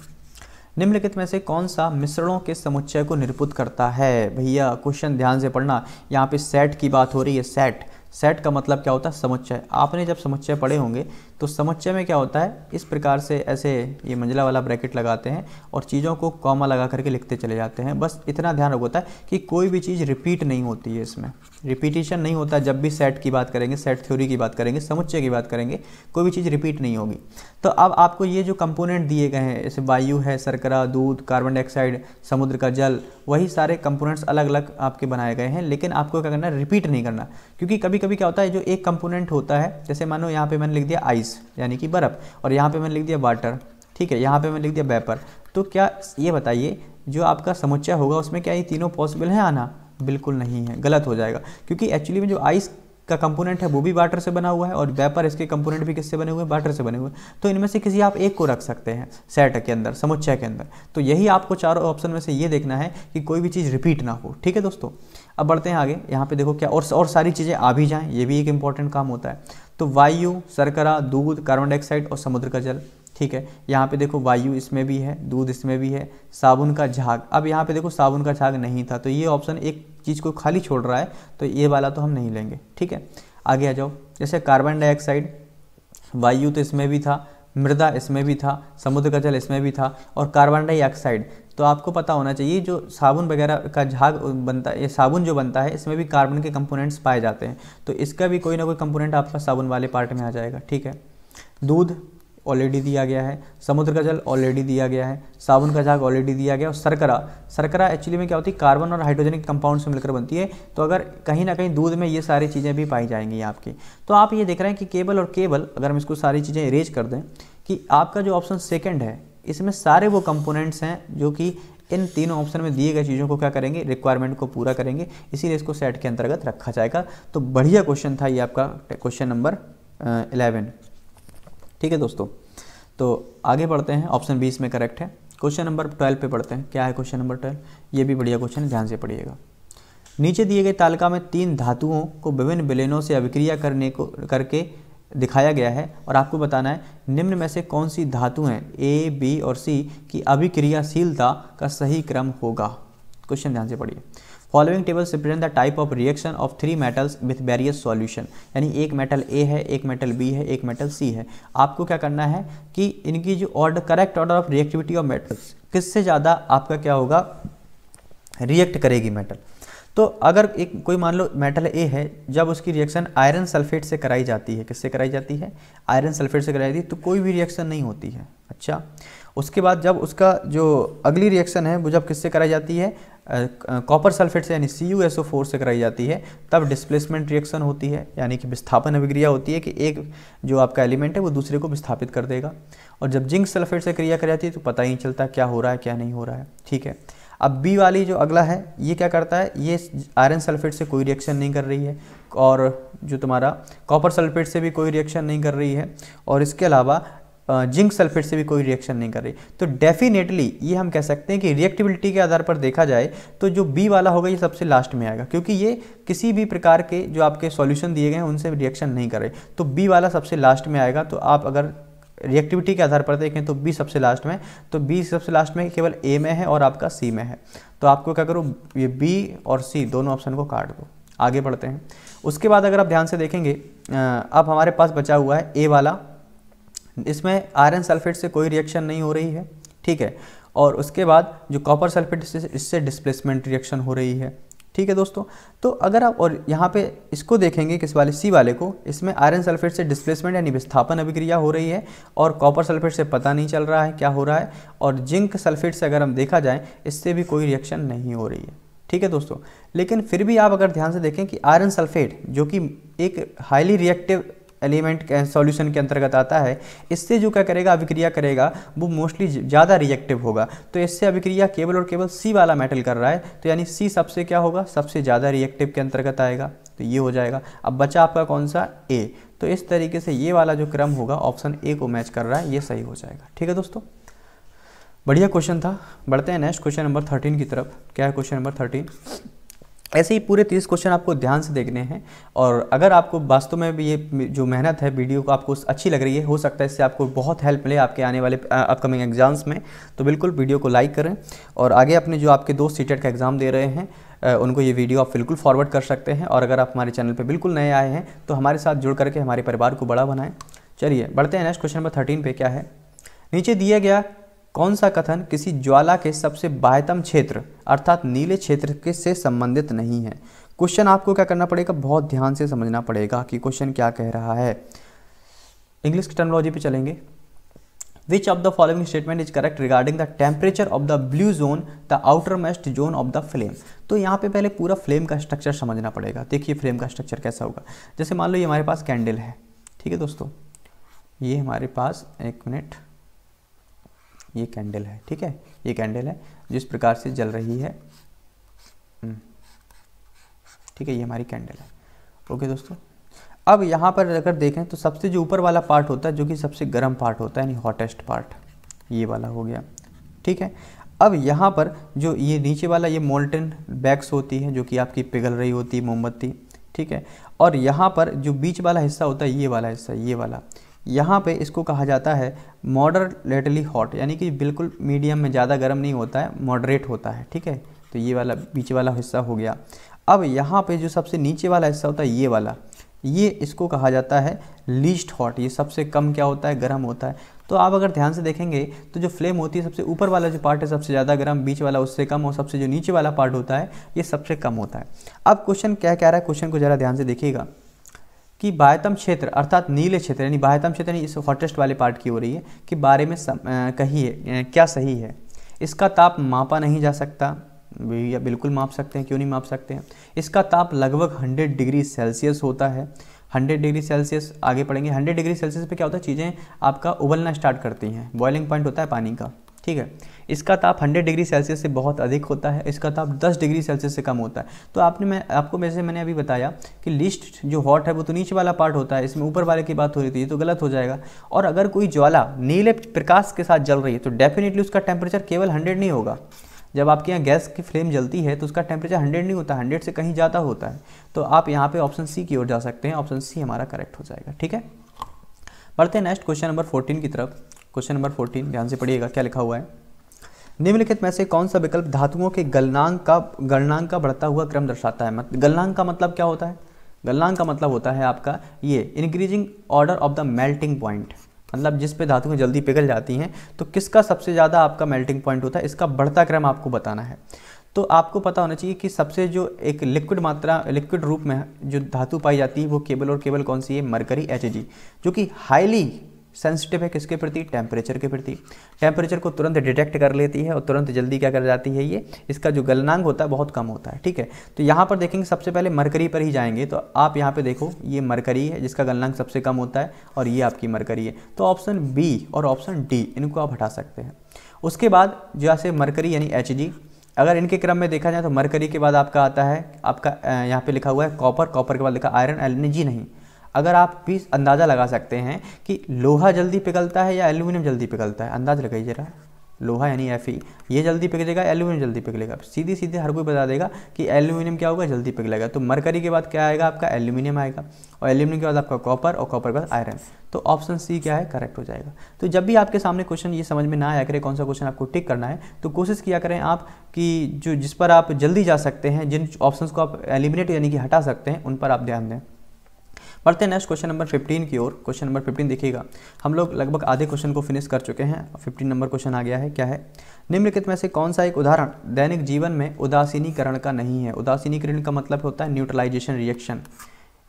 निम्नलिखित में से कौन सा मिश्रणों के समुच्चय को निरूपित करता है भैया क्वेश्चन ध्यान से पढ़ना यहाँ पे सेट की बात हो रही है सेट सेट का मतलब क्या होता है समुच्चय आपने जब समुच्चय पढ़े होंगे तो समुच्चय में क्या होता है इस प्रकार से ऐसे ये मंजिला वाला ब्रैकेट लगाते हैं और चीज़ों को कॉमा लगा करके लिखते चले जाते हैं बस इतना ध्यान होता है कि कोई भी चीज़ रिपीट नहीं होती है इसमें रिपीटेशन नहीं होता जब भी सेट की बात करेंगे सेट थ्योरी की बात करेंगे समुच्चय की बात करेंगे कोई भी चीज़ रिपीट नहीं होगी तो अब आपको ये जो कंपोनेंट दिए गए हैं जैसे वायु है सरकरा दूध कार्बन डाइऑक्साइड समुद्र का जल वही सारे कंपोनेंट्स अलग अलग आपके बनाए गए हैं लेकिन आपको क्या करना है रिपीट नहीं करना क्योंकि कभी कभी क्या होता है जो एक कंपोनेंट होता है जैसे मानो यहाँ पर मैंने लिख दिया आइस आइस यानी कि बर्फ़ और यहाँ पे मैंने लिख दिया वाटर ठीक है यहाँ पे मैंने लिख दिया वेपर तो क्या ये बताइए जो आपका समुच्चय होगा उसमें क्या ये तीनों पॉसिबल हैं आना बिल्कुल नहीं है गलत हो जाएगा क्योंकि एक्चुअली में जो आइस का कंपोनेंट है वो भी वाटर से बना हुआ है और वेपर इसके कंपोनेंट भी किससे बने हुए हैं वाटर से बने हुए हैं तो इनमें से किसी आप एक को रख सकते हैं सेट के अंदर समुच्चय के अंदर तो यही आपको चारों ऑप्शन में से ये देखना है कि कोई भी चीज़ रिपीट ना हो ठीक है दोस्तों अब बढ़ते हैं आगे यहाँ पे देखो क्या और और सारी चीज़ें आ भी जाएँ ये भी एक इंपॉर्टेंट काम होता है तो वायु सरकरा दूध कार्बन डाइऑक्साइड और समुद्र का जल ठीक है यहाँ पे देखो वायु इसमें भी है दूध इसमें भी है साबुन का झाग अब यहाँ पे देखो साबुन का झाग नहीं था तो ये ऑप्शन एक चीज़ को खाली छोड़ रहा है तो ये वाला तो हम नहीं लेंगे ठीक है आगे आ जाओ जैसे कार्बन डाइऑक्साइड वायु तो इसमें भी था मृदा इसमें भी था समुद्र का जल इसमें भी था और कार्बन डाइऑक्साइड तो आपको पता होना चाहिए जो साबुन वगैरह का झाग बनता है ये साबुन जो बनता है इसमें भी कार्बन के कंपोनेंट्स पाए जाते हैं तो इसका भी कोई ना कोई कंपोनेंट आपका साबुन वाले पार्ट में आ जाएगा ठीक है दूध ऑलरेडी दिया गया है समुद्र का जल ऑलरेडी दिया गया है साबुन का झाग ऑलरेडी दिया गया और सरकरा सरकरा एक्चुअली में क्या होती है कार्बन और हाइड्रोजन के कंपाउंड से मिलकर बनती है तो अगर कहीं ना कहीं दूध में ये सारी चीज़ें भी पाई जाएंगी आपकी तो आप ये देख रहे हैं कि केबल और केबल अगर हम इसको सारी चीज़ें इरेज कर दें कि आपका जो ऑप्शन सेकेंड है इसमें सारे वो कंपोनेंट्स हैं जो कि इन तीनों ऑप्शन में दिए गए चीज़ों को क्या करेंगे रिक्वायरमेंट को पूरा करेंगे इसीलिए इसको सेट के अंतर्गत रखा जाएगा तो बढ़िया क्वेश्चन था ये आपका क्वेश्चन नंबर इलेवन ठीक है दोस्तों तो आगे बढ़ते हैं ऑप्शन बीस में करेक्ट है क्वेश्चन नंबर ट्वेल्व पे पढ़ते हैं क्या है क्वेश्चन नंबर ट्वेल्व ये भी बढ़िया क्वेश्चन है ध्यान से पढ़िएगा नीचे दिए गए तालिका में तीन धातुओं को विभिन्न बिलेनों से अभिक्रिया करने को करके दिखाया गया है और आपको बताना है निम्न में से कौन सी धातु हैं ए बी और सी की अभिक्रियाशीलता का सही क्रम होगा क्वेश्चन ध्यान से पढ़िए following tables represent the type of reaction of three metals with various solution यानी एक मेटल ए है एक मेटल बी है एक मेटल सी है आपको क्या करना है कि इनकी जो order correct order of reactivity of metals किससे ज़्यादा आपका क्या होगा रिएक्ट करेगी मेटल तो अगर एक कोई मान लो मेटल ए है जब उसकी रिएक्शन आयरन सल्फेट से कराई जाती है किससे कराई जाती है आयरन सल्फेट से कराई जाती है तो कोई भी रिएक्शन नहीं होती है अच्छा उसके बाद जब उसका जो अगली रिएक्शन है वो जब किससे कराई जाती है कॉपर सल्फेट से यानी सी से कराई जाती है तब डिस्प्लेसमेंट रिएक्शन होती है यानी कि विस्थापन अभिक्रिया होती है कि एक जो आपका एलिमेंट है वो दूसरे को विस्थापित कर देगा और जब जिंक सल्फेट से क्रिया कराई जाती है तो पता ही नहीं चलता क्या हो रहा है क्या नहीं हो रहा है ठीक है अब बी वाली जो अगला है ये क्या करता है ये आयरन सल्फेट से कोई रिएक्शन नहीं कर रही है और जो तुम्हारा कॉपर सल्फेट से भी कोई रिएक्शन नहीं कर रही है और इसके अलावा जिंक सल्फेट से भी कोई रिएक्शन नहीं कर रही तो डेफिनेटली ये हम कह सकते हैं कि रिएक्टिबिलिटी के आधार पर देखा जाए तो जो बी वाला होगा ये सबसे लास्ट में आएगा क्योंकि ये किसी भी प्रकार के जो आपके सॉल्यूशन दिए गए हैं उनसे रिएक्शन नहीं कर रहे तो बी वाला सबसे लास्ट में आएगा तो आप अगर रिएक्टिविटी के आधार पर देखें तो बी सबसे लास्ट में तो बी सबसे लास्ट में केवल ए में है और आपका सी में है तो आपको क्या करो ये बी और सी दोनों ऑप्शन को काट दो आगे बढ़ते हैं उसके बाद अगर आप ध्यान से देखेंगे अब हमारे पास बचा हुआ है ए वाला इसमें आयरन सल्फेट से कोई रिएक्शन नहीं हो रही है ठीक है और उसके बाद जो कॉपर सल्फेट से इससे डिस्प्लेसमेंट रिएक्शन हो रही है ठीक है दोस्तों तो अगर आप और यहाँ पे इसको देखेंगे किस वाले सी वाले को इसमें आयरन सल्फेट से डिस्प्लेसमेंट यानी विस्थापन अभिक्रिया हो रही है और कॉपर सल्फेट से पता नहीं चल रहा है क्या हो रहा है और जिंक सल्फेट से अगर हम देखा जाए इससे भी कोई रिएक्शन नहीं हो रही है ठीक है दोस्तों लेकिन फिर भी आप अगर ध्यान से देखें कि आयरन सल्फेट जो कि एक हाईली रिएक्टिव एलिमेंट सॉल्यूशन के अंतर्गत आता है इससे जो क्या करेगा अभिक्रिया करेगा वो मोस्टली ज़्यादा रिएक्टिव होगा तो इससे अभिक्रिया केवल और केवल सी वाला मेटल कर रहा है तो यानी सी सबसे क्या होगा सबसे ज़्यादा रिएक्टिव के अंतर्गत आएगा तो ये हो जाएगा अब बचा आपका कौन सा ए तो इस तरीके से ये वाला जो क्रम होगा ऑप्शन ए को मैच कर रहा है ये सही हो जाएगा ठीक है दोस्तों बढ़िया क्वेश्चन था बढ़ते हैं नेक्स्ट क्वेश्चन नंबर थर्टीन की तरफ क्या है क्वेश्चन नंबर थर्टीन ऐसे ही पूरे तीस क्वेश्चन आपको ध्यान से देखने हैं और अगर आपको वास्तव में भी ये जो मेहनत है वीडियो को आपको अच्छी लग रही है हो सकता है इससे आपको बहुत हेल्प मिले आपके आने वाले अपकमिंग एग्जाम्स में तो बिल्कुल वीडियो को लाइक करें और आगे अपने जो आपके दोस्त सीटेट e का एग्ज़ाम दे रहे हैं उनको ये वीडियो आप बिल्कुल फॉरवर्ड कर सकते हैं और अगर आप हमारे चैनल पर बिल्कुल नए आए हैं तो हमारे साथ जुड़ करके हमारे परिवार को बड़ा बनाएं चलिए बढ़ते हैं नेक्स्ट क्वेश्चन नंबर थर्टीन पर क्या है नीचे दिया गया कौन सा कथन किसी ज्वाला के सबसे बाह्यतम क्षेत्र अर्थात नीले क्षेत्र के से संबंधित नहीं है क्वेश्चन आपको क्या करना पड़ेगा बहुत ध्यान से समझना पड़ेगा कि क्वेश्चन क्या कह रहा है इंग्लिश की टर्मोलॉजी पे चलेंगे of the following statement is correct regarding the temperature of the blue zone the outermost zone of the flame तो यहाँ पे पहले पूरा फ्लेम का स्ट्रक्चर समझना पड़ेगा देखिए फ्लेम का स्ट्रक्चर कैसा होगा जैसे मान लो ये हमारे पास कैंडल है ठीक है दोस्तों ये हमारे पास एक मिनट ये कैंडल है ठीक है ये कैंडल है जिस प्रकार से जल रही है हम्म, ठीक है ये हमारी कैंडल है ओके दोस्तों अब यहाँ पर अगर देखें तो सबसे जो ऊपर वाला पार्ट होता है जो कि सबसे गर्म पार्ट होता है यानी हॉटेस्ट पार्ट ये वाला हो गया ठीक है अब यहाँ पर जो ये नीचे वाला ये मोल्टन बैग्स होती है जो कि आपकी पिघल रही होती है मोमबत्ती ठीक है और यहाँ पर जो बीच वाला हिस्सा होता है ये वाला हिस्सा ये वाला यहाँ पे इसको कहा जाता है मॉडरेटली हॉट यानी कि बिल्कुल मीडियम में ज़्यादा गर्म नहीं होता है मॉडरेट होता है ठीक है तो ये वाला बीच वाला हिस्सा हो गया अब यहाँ पे जो सबसे नीचे वाला हिस्सा होता है ये वाला ये इसको कहा जाता है लीस्ट हॉट ये सबसे कम क्या होता है गर्म होता है तो आप अगर ध्यान से देखेंगे तो जो फ्लेम होती है सबसे ऊपर वाला जो पार्ट है सबसे ज़्यादा गर्म बीच वाला उससे कम और सबसे जो नीचे वाला पार्ट होता है ये सबसे कम होता है अब क्वेश्चन क्या कह रहा है क्वेश्चन को ज़रा ध्यान से देखिएगा कि बाह्यतम क्षेत्र अर्थात नीले क्षेत्र यानी बाह्यतम क्षेत्र यानी इस हॉटेस्ट वाले पार्ट की हो रही है कि बारे में सम, आ, क्या सही है इसका ताप मापा नहीं जा सकता या बिल्कुल माप सकते हैं क्यों नहीं माप सकते हैं इसका ताप लगभग 100 डिग्री सेल्सियस होता है 100 डिग्री सेल्सियस आगे पढ़ेंगे 100 डिग्री सेल्सियस पे क्या होता है चीज़ें आपका उबलना स्टार्ट करती हैं बॉइलिंग पॉइंट होता है पानी का ठीक है इसका ताप 100 डिग्री सेल्सियस से बहुत अधिक होता है इसका ताप 10 डिग्री सेल्सियस से कम होता है तो आपने मैं आपको वैसे मैंने अभी बताया कि लिस्ट जो हॉट है वो तो नीचे वाला पार्ट होता है इसमें ऊपर वाले की बात हो रही थी ये तो गलत हो जाएगा और अगर कोई ज्वाला नीले प्रकाश के साथ जल रही है तो डेफिनेटली उसका टेम्परेचर केवल हंड्रेड नहीं होगा जब आपके यहाँ गैस की फ्लेम जलती है तो उसका टेम्परेचर हंड्रेड नहीं होता हंड्रेड से कहीं ज़्यादा होता है तो आप यहाँ पर ऑप्शन सी की ओर जा सकते हैं ऑप्शन सी हमारा करेक्ट हो जाएगा ठीक है बढ़ते हैं नेक्स्ट क्वेश्चन नंबर फोर्टीन की तरफ क्वेश्चन नंबर फोर्टीन ध्यान से पढ़िएगा क्या लिखा हुआ है निम्नलिखित में से कौन सा विकल्प धातुओं के गलनांक का गणनांक का बढ़ता हुआ क्रम दर्शाता है मत गलनांक का मतलब क्या होता है गलनांक का मतलब होता है आपका ये increasing order of the melting point मतलब जिस पे धातुएं जल्दी पिघल जाती हैं तो किसका सबसे ज़्यादा आपका मेल्टिंग पॉइंट होता है इसका बढ़ता क्रम आपको बताना है तो आपको पता होना चाहिए कि सबसे जो एक लिक्विड मात्रा लिक्विड रूप में जो धातु पाई जाती है वो केवल और केवल कौन सी है मरकरी एच जो कि हाईली सेंसिटिव है किसके प्रति टेम्परेचर के प्रति टेम्परेचर को तुरंत डिटेक्ट कर लेती है और तुरंत जल्दी क्या कर जाती है ये इसका जो गलनांग होता है बहुत कम होता है ठीक है तो यहाँ पर देखेंगे सबसे पहले मरकरी पर ही जाएंगे तो आप यहाँ पर देखो ये मरकरी है जिसका गलनांग सबसे कम होता है और ये आपकी मरकरी है तो ऑप्शन बी और ऑप्शन डी इनको आप हटा सकते हैं उसके बाद जैसे मरकरी यानी एच अगर इनके क्रम में देखा जाए तो मरकरी के बाद आपका आता है आपका यहाँ पे लिखा हुआ है कॉपर कॉपर के बाद लिखा आयरन एल जी नहीं अगर आप भी अंदाज़ा लगा सकते हैं कि लोहा जल्दी पिघलता है या एल्यूमिनियम जल्दी पिघलता है अंदाज लगाइए जरा लोहा यानी एफ ये जल्दी पिघलेगा एल्यूमिनियम जल्दी पिघलेगा सीधे सीधे हर कोई बता देगा कि एल्यूमिनियम क्या होगा जल्दी पिघलेगा तो मरकरी के बाद क्या आएगा आपका एल्यूमिनियम आएगा और एल्यूमिनियम के बाद आपका कॉपर और कॉपर के बाद आयरन तो ऑप्शन सी क्या है करेक्ट हो जाएगा तो जब भी आपके सामने क्वेश्चन ये समझ में ना आया करें कौन सा क्वेश्चन आपको टिक करना है तो कोशिश किया करें आप कि जो जिस पर आप जल्दी जा सकते हैं जिन ऑप्शन को आप एलिमिनेट यानी कि हटा सकते हैं उन पर आप ध्यान दें बढ़ते हैं नेक्स्ट क्वेश्चन नंबर फिफ्टीन की ओर क्वेश्चन नंबर 15 देखिएगा हम लोग लगभग आधे क्वेश्चन को फिनिश कर चुके हैं फिफ्टीन नंबर क्वेश्चन आ गया है क्या है निम्नलिखित में से कौन सा एक उदाहरण दैनिक जीवन में उदासीनीकरण का नहीं है उदासीनीकरण का मतलब होता है न्यूट्रलाइजेशन रिएक्शन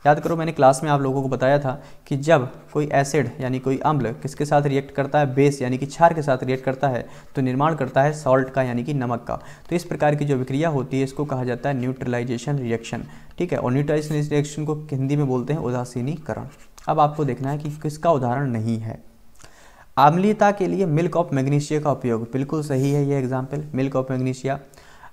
याद करो मैंने क्लास में आप लोगों को बताया था कि जब कोई एसिड यानी कोई अम्ल किसके साथ रिएक्ट करता है बेस यानी कि क्षार के साथ रिएक्ट करता है तो निर्माण करता है सॉल्ट का यानी कि नमक का तो इस प्रकार की जो विक्रिया होती है इसको कहा जाता है न्यूट्रलाइजेशन रिएक्शन ठीक है और न्यूट्रलाइजेशन रिएक्शन को हिंदी में बोलते हैं उदासीनीकरण अब आपको देखना है कि किसका उदाहरण नहीं है आम्लीयता के लिए मिल्क ऑफ मैग्नीशिया का उपयोग बिल्कुल सही है ये एग्जाम्पल मिल्क ऑफ मैग्नीशिया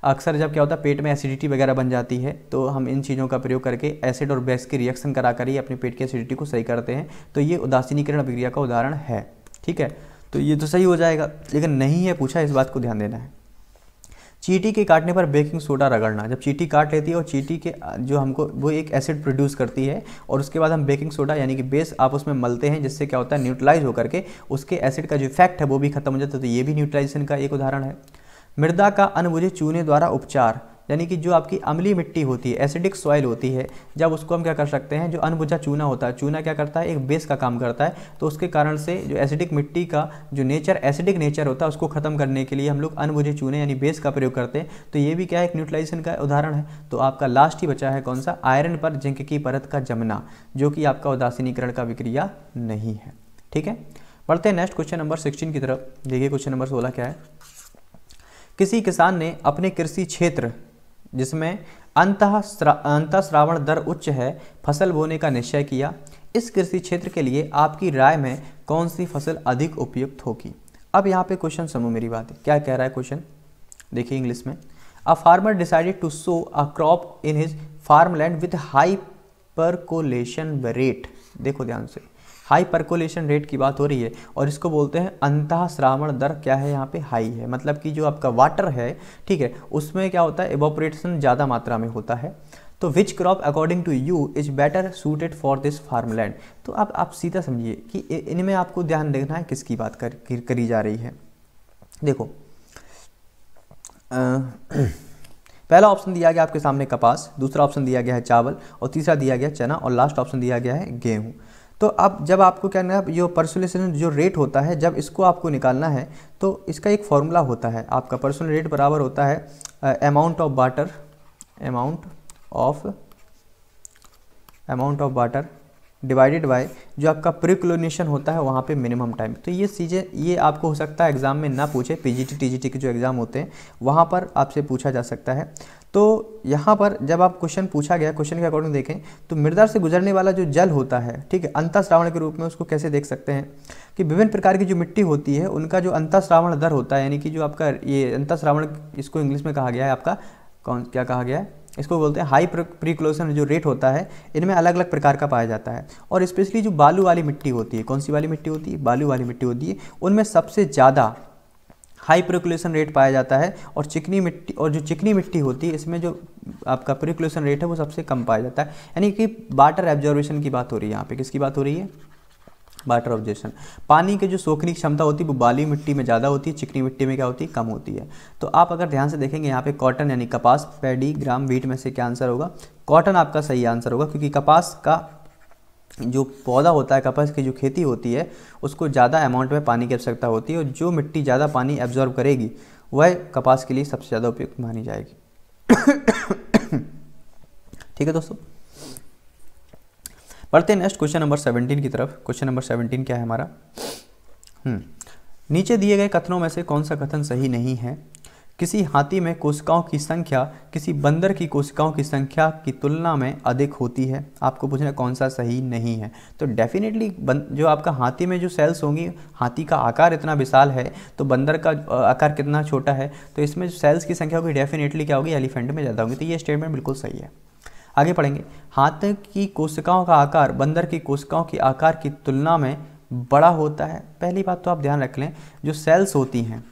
अक्सर जब क्या होता है पेट में एसिडिटी वगैरह बन जाती है तो हम इन चीज़ों का प्रयोग करके एसिड और बेस की रिएक्शन करा कर ही अपने पेट की एसिडिटी को सही करते हैं तो ये उदासीनीकरण अभिक्रिया का उदाहरण है ठीक है तो ये तो सही हो जाएगा लेकिन नहीं है पूछा इस बात को ध्यान देना है चीटी के काटने पर बेकिंग सोडा रगड़ना जब चीटी काट लेती है और चीटी के जो हमको वो एक एसिड प्रोड्यूस करती है और उसके बाद हम बेकिंग सोडा यानी कि बेस आप उसमें मलते हैं जिससे क्या होता है न्यूट्रलाइज होकर के उसके एसिड का जो इफेक्ट है वो भी खत्म हो जाता है तो ये भी न्यूट्रलाइजेशन का एक उदाहरण है मृदा का अनबुझे चूने द्वारा उपचार यानी कि जो आपकी अमली मिट्टी होती है एसिडिक सॉइल होती है जब उसको हम क्या कर सकते हैं जो अनबुझा चूना होता है चूना क्या करता है एक बेस का काम करता है तो उसके कारण से जो एसिडिक मिट्टी का जो नेचर एसिडिक नेचर होता है उसको ख़त्म करने के लिए हम लोग अनबुझे चूने यानी बेस का प्रयोग करते हैं तो ये भी क्या है एक न्यूट्रलाइजेशन का उदाहरण है तो आपका लास्ट ही बचा है कौन सा आयरन पर जिंक की परत का जमना जो कि आपका उदासीनीकरण का विक्रिया नहीं है ठीक है बढ़ते हैं नेक्स्ट क्वेश्चन नंबर सिक्सटीन की तरफ देखिए क्वेश्चन नंबर सोलह क्या है किसी किसान ने अपने कृषि क्षेत्र जिसमें अंत अंत श्रावण दर उच्च है फसल बोने का निश्चय किया इस कृषि क्षेत्र के लिए आपकी राय में कौन सी फसल अधिक उपयुक्त होगी अब यहाँ पे क्वेश्चन समूह मेरी बात क्या कह रहा है क्वेश्चन देखिए इंग्लिश में a farmer decided to sow a crop in his farm land with high percolation rate देखो ध्यान से हाई परकोलेशन रेट की बात हो रही है और इसको बोलते हैं अंतः श्रावण दर क्या है यहाँ पे हाई है मतलब कि जो आपका वाटर है ठीक है उसमें क्या होता है एवोपरेशन ज़्यादा मात्रा में होता है तो which crop according to you is better suited for this farmland तो अब आप सीधा समझिए कि इनमें आपको ध्यान देखना है किसकी बात कर, करी जा रही है देखो आ, पहला ऑप्शन दिया गया आपके सामने कपास दूसरा ऑप्शन दिया गया है चावल और तीसरा दिया गया चना और लास्ट ऑप्शन दिया गया है गेहूँ तो अब जब आपको क्या करना है जो पर्सुलेशन जो रेट होता है जब इसको आपको निकालना है तो इसका एक फॉर्मूला होता है आपका पर्सनल रेट बराबर होता है amount of water amount of amount of water divided by जो आपका प्रिक्लोनेशन होता है वहाँ पे मिनिमम टाइम तो ये चीज़ें ये आपको हो सकता है एग्ज़ाम में ना पूछे पीजीटी टीजीटी के जो एग्ज़ाम होते हैं वहाँ पर आपसे पूछा जा सकता है तो यहाँ पर जब आप क्वेश्चन पूछा गया क्वेश्चन के अकॉर्डिंग देखें तो मृदा से गुजरने वाला जो जल होता है ठीक है अंतःश्रावण के रूप में उसको कैसे देख सकते हैं कि विभिन्न प्रकार की जो मिट्टी होती है उनका जो अंतःश्रावण दर होता है यानी कि जो आपका ये श्रावण इसको इंग्लिश में कहा गया है आपका कौन क्या कहा गया है इसको बोलते हैं हाई प्रीक्लोशन जो रेट होता है इनमें अलग अलग प्रकार का पाया जाता है और स्पेशली जो बालू वाली मिट्टी होती है कौन सी वाली मिट्टी होती है बालू वाली मिट्टी होती है उनमें सबसे ज़्यादा हाई प्रिकुलेशन रेट पाया जाता है और चिकनी मिट्टी और जो चिकनी मिट्टी होती है इसमें जो आपका प्रिकुलेशन रेट है वो सबसे कम पाया जाता है यानी कि वाटर एब्जॉर्वेशन की बात हो रही है यहाँ पे किसकी बात हो रही है वाटर ऑब्जेक्शन पानी के जो सोखने की क्षमता होती है वो बाली मिट्टी में ज़्यादा होती है चिकनी मिट्टी में क्या होती है कम होती है तो आप अगर ध्यान से देखेंगे यहाँ पे कॉटन यानी कपास पैडी ग्राम वीट में से क्या आंसर होगा कॉटन आपका सही आंसर होगा क्योंकि कपास का जो पौधा होता है कपास की जो खेती होती है उसको ज़्यादा अमाउंट में पानी की आवश्यकता होती है और जो मिट्टी ज़्यादा पानी एब्जॉर्व करेगी वह कपास के लिए सबसे ज़्यादा उपयुक्त मानी जाएगी ठीक है दोस्तों बढ़ते हैं नेक्स्ट क्वेश्चन नंबर सेवनटीन की तरफ क्वेश्चन नंबर सेवनटीन क्या है हमारा हम्म, नीचे दिए गए कथनों में से कौन सा कथन सही नहीं है किसी हाथी में कोशिकाओं की संख्या किसी बंदर की कोशिकाओं की संख्या की तुलना में अधिक होती है आपको पूछना कौन सा सही नहीं है तो डेफिनेटली जो आपका हाथी में जो सेल्स होंगी हाथी का आकार इतना विशाल है तो बंदर का आकार कितना छोटा है तो इसमें सेल्स की संख्या होगी डेफिनेटली क्या होगी एलिफेंट में ज़्यादा होगी तो ये स्टेटमेंट बिल्कुल सही है आगे पढ़ेंगे हाथ की कोशिकाओं का आकार बंदर की कोशिकाओं के आकार की तुलना में बड़ा होता है पहली बात तो आप ध्यान रख लें जो सेल्स होती हैं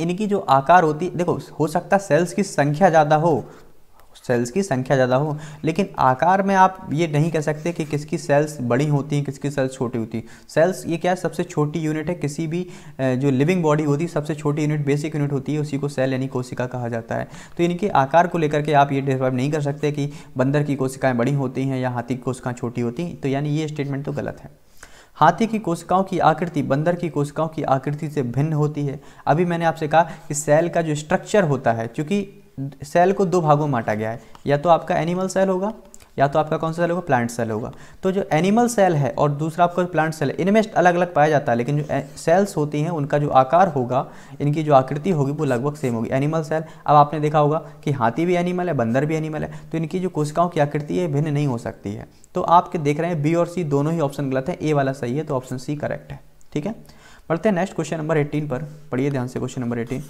इनकी जो आकार होती देखो हो सकता है सेल्स की संख्या ज़्यादा हो सेल्स की संख्या ज़्यादा हो लेकिन आकार में आप ये नहीं कह सकते कि किसकी सेल्स बड़ी होती हैं किसकी सेल्स छोटी होती हैं सेल्स ये क्या है सबसे छोटी यूनिट है किसी भी जो लिविंग बॉडी होती है सबसे छोटी यूनिट बेसिक यूनिट होती है उसी को सेल यानी कोशिका कहा जाता है तो इनके आकार को लेकर के आप ये डिस्क्राइब नहीं कर सकते कि बंदर की कोशिकाएँ बड़ी होती हैं या हाथी की कोशिकाएँ छोटी होती हैं तो यानी ये स्टेटमेंट तो गलत है हाथी की कोशिकाओं की आकृति बंदर की कोशिकाओं की आकृति से भिन्न होती है अभी मैंने आपसे कहा कि सेल का जो स्ट्रक्चर होता है चूँकि सेल को दो भागों में बांटा गया है या तो आपका एनिमल सेल होगा या तो आपका कौन सा सेल होगा प्लांट सेल होगा तो जो एनिमल सेल है और दूसरा आपका प्लांट सेल है इनमें अलग अलग पाया जाता है लेकिन जो सेल्स होती हैं उनका जो आकार होगा इनकी जो आकृति होगी वो लगभग सेम होगी एनिमल सेल अब आपने देखा होगा कि हाथी भी एनिमल है बंदर भी एनिमल है तो इनकी जो कोशिकाओं की आकृति है भिन्न नहीं हो सकती है तो आपके देख रहे हैं बी और सी दोनों ही ऑप्शन गलत है ए वाला सही है तो ऑप्शन सी करेक्ट है ठीक है बढ़ते हैं नेक्स्ट क्वेश्चन नंबर एटीन पर पढ़िए ध्यान से क्वेश्चन नंबर एटीन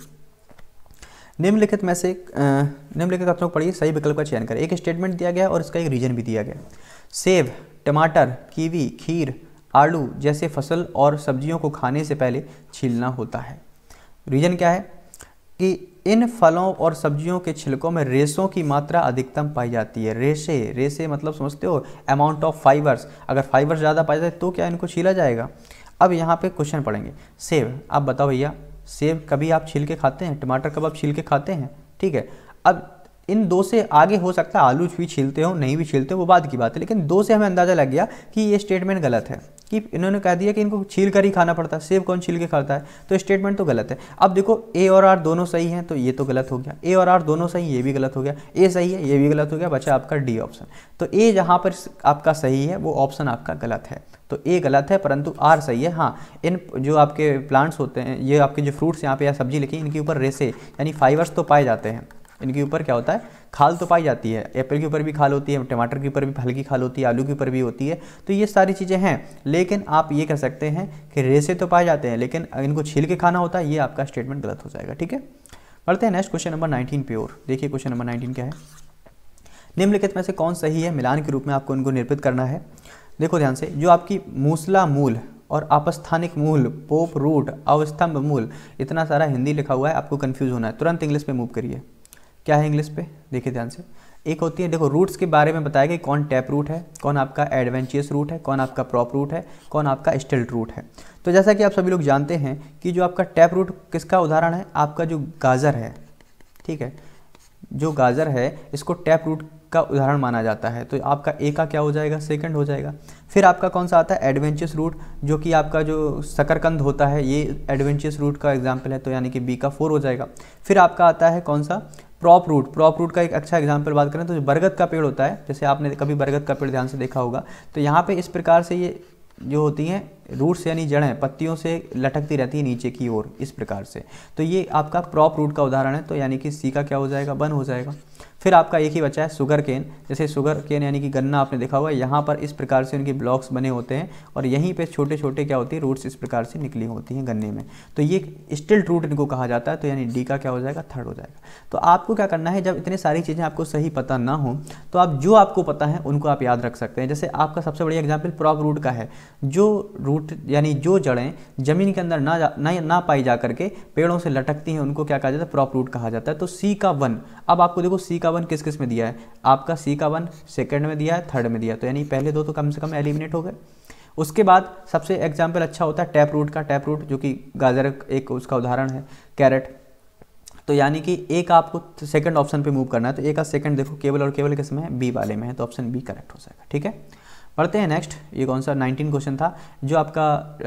निम्नलिखित में से निम्नलिखित कथनों को पढ़िए सही विकल्प का चयन करें एक स्टेटमेंट दिया गया और इसका एक रीजन भी दिया गया सेब टमाटर कीवी खीर आलू जैसे फसल और सब्जियों को खाने से पहले छीलना होता है रीजन क्या है कि इन फलों और सब्जियों के छिलकों में रेशों की मात्रा अधिकतम पाई जाती है रेशे रेशे मतलब समझते हो अमाउंट ऑफ फाइबर्स अगर फाइबर्स ज़्यादा पाए जाए तो क्या इनको छीला जाएगा अब यहाँ पे क्वेश्चन पढ़ेंगे सेब आप बताओ भैया सेब कभी आप छील के खाते हैं टमाटर कब आप छील के खाते हैं ठीक है अब इन दो से आगे हो सकता है आलू भी छीलते हो नहीं भी छीलते हो वो बाद की बात है लेकिन दो से हमें अंदाज़ा लग गया कि ये स्टेटमेंट गलत है कि इन्होंने कह दिया कि इनको छील कर ही खाना पड़ता है सेब कौन छील के खाता है तो स्टेटमेंट तो गलत है अब देखो ए और आर दोनों सही हैं तो ये तो गलत हो गया ए और आर दोनों सही ये भी गलत हो गया ए सही है ये भी गलत हो गया बचा आपका डी ऑप्शन तो ए जहाँ पर आपका सही है वो ऑप्शन आपका गलत है तो ए गलत है परंतु आर सही है हाँ इन जो आपके प्लांट्स होते हैं ये आपके जो फ्रूट्स यहाँ पे या सब्जी लिखी इनके ऊपर रेसे यानी फाइबर्स तो पाए जाते हैं इनके ऊपर क्या होता है खाल तो पाई जाती है एप्पल के ऊपर भी खाल होती है टमाटर के ऊपर भी हल्की खाल होती है आलू के ऊपर भी होती है तो ये सारी चीज़ें हैं लेकिन आप ये कह सकते हैं कि रेसे तो पाए जाते हैं लेकिन इनको छील के खाना होता है ये आपका स्टेटमेंट गलत हो जाएगा ठीक है बढ़ते हैं नेक्स्ट क्वेश्चन नंबर नाइनटीन पे और देखिए क्वेश्चन नंबर नाइनटीन क्या है निम्नलिखित में से कौन सही है मिलान के रूप में आपको इनको निर्पित करना है देखो ध्यान से जो आपकी मूसला मूल और आपस्थानिक मूल पोप रूट अवस्थम्भ मूल इतना सारा हिंदी लिखा हुआ है आपको कन्फ्यूज़ होना है तुरंत इंग्लिश में मूव करिए क्या है इंग्लिश पे देखिए ध्यान से एक होती है देखो रूट्स के बारे में बताया कि कौन टैप रूट है कौन आपका एडवेंचरस रूट है कौन आपका प्रॉप रूट है कौन आपका स्टिल्ट रूट है तो जैसा कि आप सभी लोग जानते हैं कि जो आपका टैप रूट किसका उदाहरण है आपका जो गाजर है ठीक है जो गाजर है इसको टैप रूट का उदाहरण माना जाता है तो आपका ए का क्या हो जाएगा सेकंड हो जाएगा फिर आपका कौन सा आता है एडवेंचरस रूट जो कि आपका जो सकरकंद होता है ये एडवेंचरस रूट का एग्जाम्पल है तो यानी कि बी का फोर हो जाएगा फिर आपका आता है कौन सा प्रॉप रूट प्रॉप रूट का एक अच्छा एग्जाम्पल बात करें तो जो बरगद का पेड़ होता है जैसे आपने कभी बरगद का पेड़ ध्यान से देखा होगा तो यहाँ पे इस प्रकार से ये जो होती हैं रूट्स यानी जड़ें पत्तियों से लटकती रहती है नीचे की ओर इस प्रकार से तो ये आपका प्रॉप रूट का उदाहरण है तो यानी कि सी का क्या हो जाएगा बन हो जाएगा फिर आपका एक ही बचा है सुगर केन जैसे सुगर केन यानी कि गन्ना आपने देखा हुआ है यहाँ पर इस प्रकार से उनके ब्लॉक्स बने होते हैं और यहीं पे छोटे छोटे क्या होती है रूट्स इस प्रकार से निकली होती हैं गन्ने में तो ये स्टिल रूट इनको कहा जाता है तो यानी डी का क्या हो जाएगा थर्ड हो जाएगा तो आपको क्या करना है जब इतनी सारी चीज़ें आपको सही पता ना हो तो आप जो आपको पता है उनको आप याद रख सकते हैं जैसे आपका सबसे बड़ी एग्जाम्पल प्रॉप रूट का है जो रूट रूट यानी जो जड़ें ज़मीन के अंदर ना जा ना, ना पाई जा करके पेड़ों से लटकती हैं उनको क्या कहा जाता है प्रॉप रूट कहा जाता है तो सी का वन अब आपको देखो सी का वन किस किस में दिया है आपका सी का वन सेकेंड में दिया है थर्ड में दिया तो यानी पहले दो तो कम से कम एलिमिनेट हो गए उसके बाद सबसे एग्जाम्पल अच्छा होता है टैप रूट का टैप रूट जो कि गाजर एक उसका उदाहरण है कैरेट तो यानी कि एक आपको सेकंड ऑप्शन पे मूव करना है तो एक का सेकंड देखो केवल और केवल किस में है बी वाले में है तो ऑप्शन बी करेक्ट हो जाएगा ठीक है पढ़ते हैं नेक्स्ट ये कौन सा नाइनटीन क्वेश्चन था जो आपका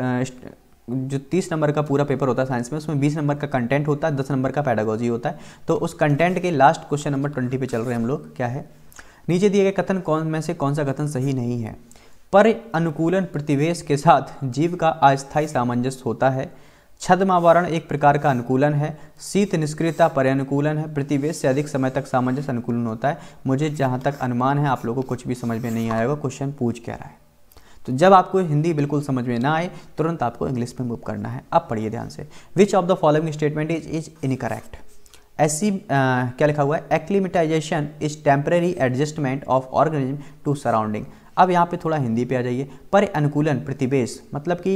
जो तीस नंबर का पूरा पेपर होता है साइंस में उसमें बीस नंबर का कंटेंट होता है दस नंबर का पैडागोजी होता है तो उस कंटेंट के लास्ट क्वेश्चन नंबर ट्वेंटी पे चल रहे हैं हम लोग क्या है नीचे दिए गए कथन कौन में से कौन सा कथन सही नहीं है पर अनुकूलन प्रतिवेश के साथ जीव का अस्थायी सामंजस्य होता है छदमावरण एक प्रकार का अनुकूलन है शीत निष्क्रियता पर्यानुकूलन है प्रतिवेश से अधिक समय तक सामंजस्य अनुकूलन होता है मुझे जहाँ तक अनुमान है आप लोगों को कुछ भी समझ में नहीं आएगा क्वेश्चन पूछ क्या रहा है तो जब आपको हिंदी बिल्कुल समझ में ना आए तुरंत आपको इंग्लिश में मूव करना है अब पढ़िए ध्यान से which of the following statement is is incorrect ऐसी क्या लिखा हुआ है acclimatization is temporary adjustment of organism to surrounding अब यहाँ पे थोड़ा हिंदी पे आ जाइए पर अनुकूलन प्रतिवेश मतलब कि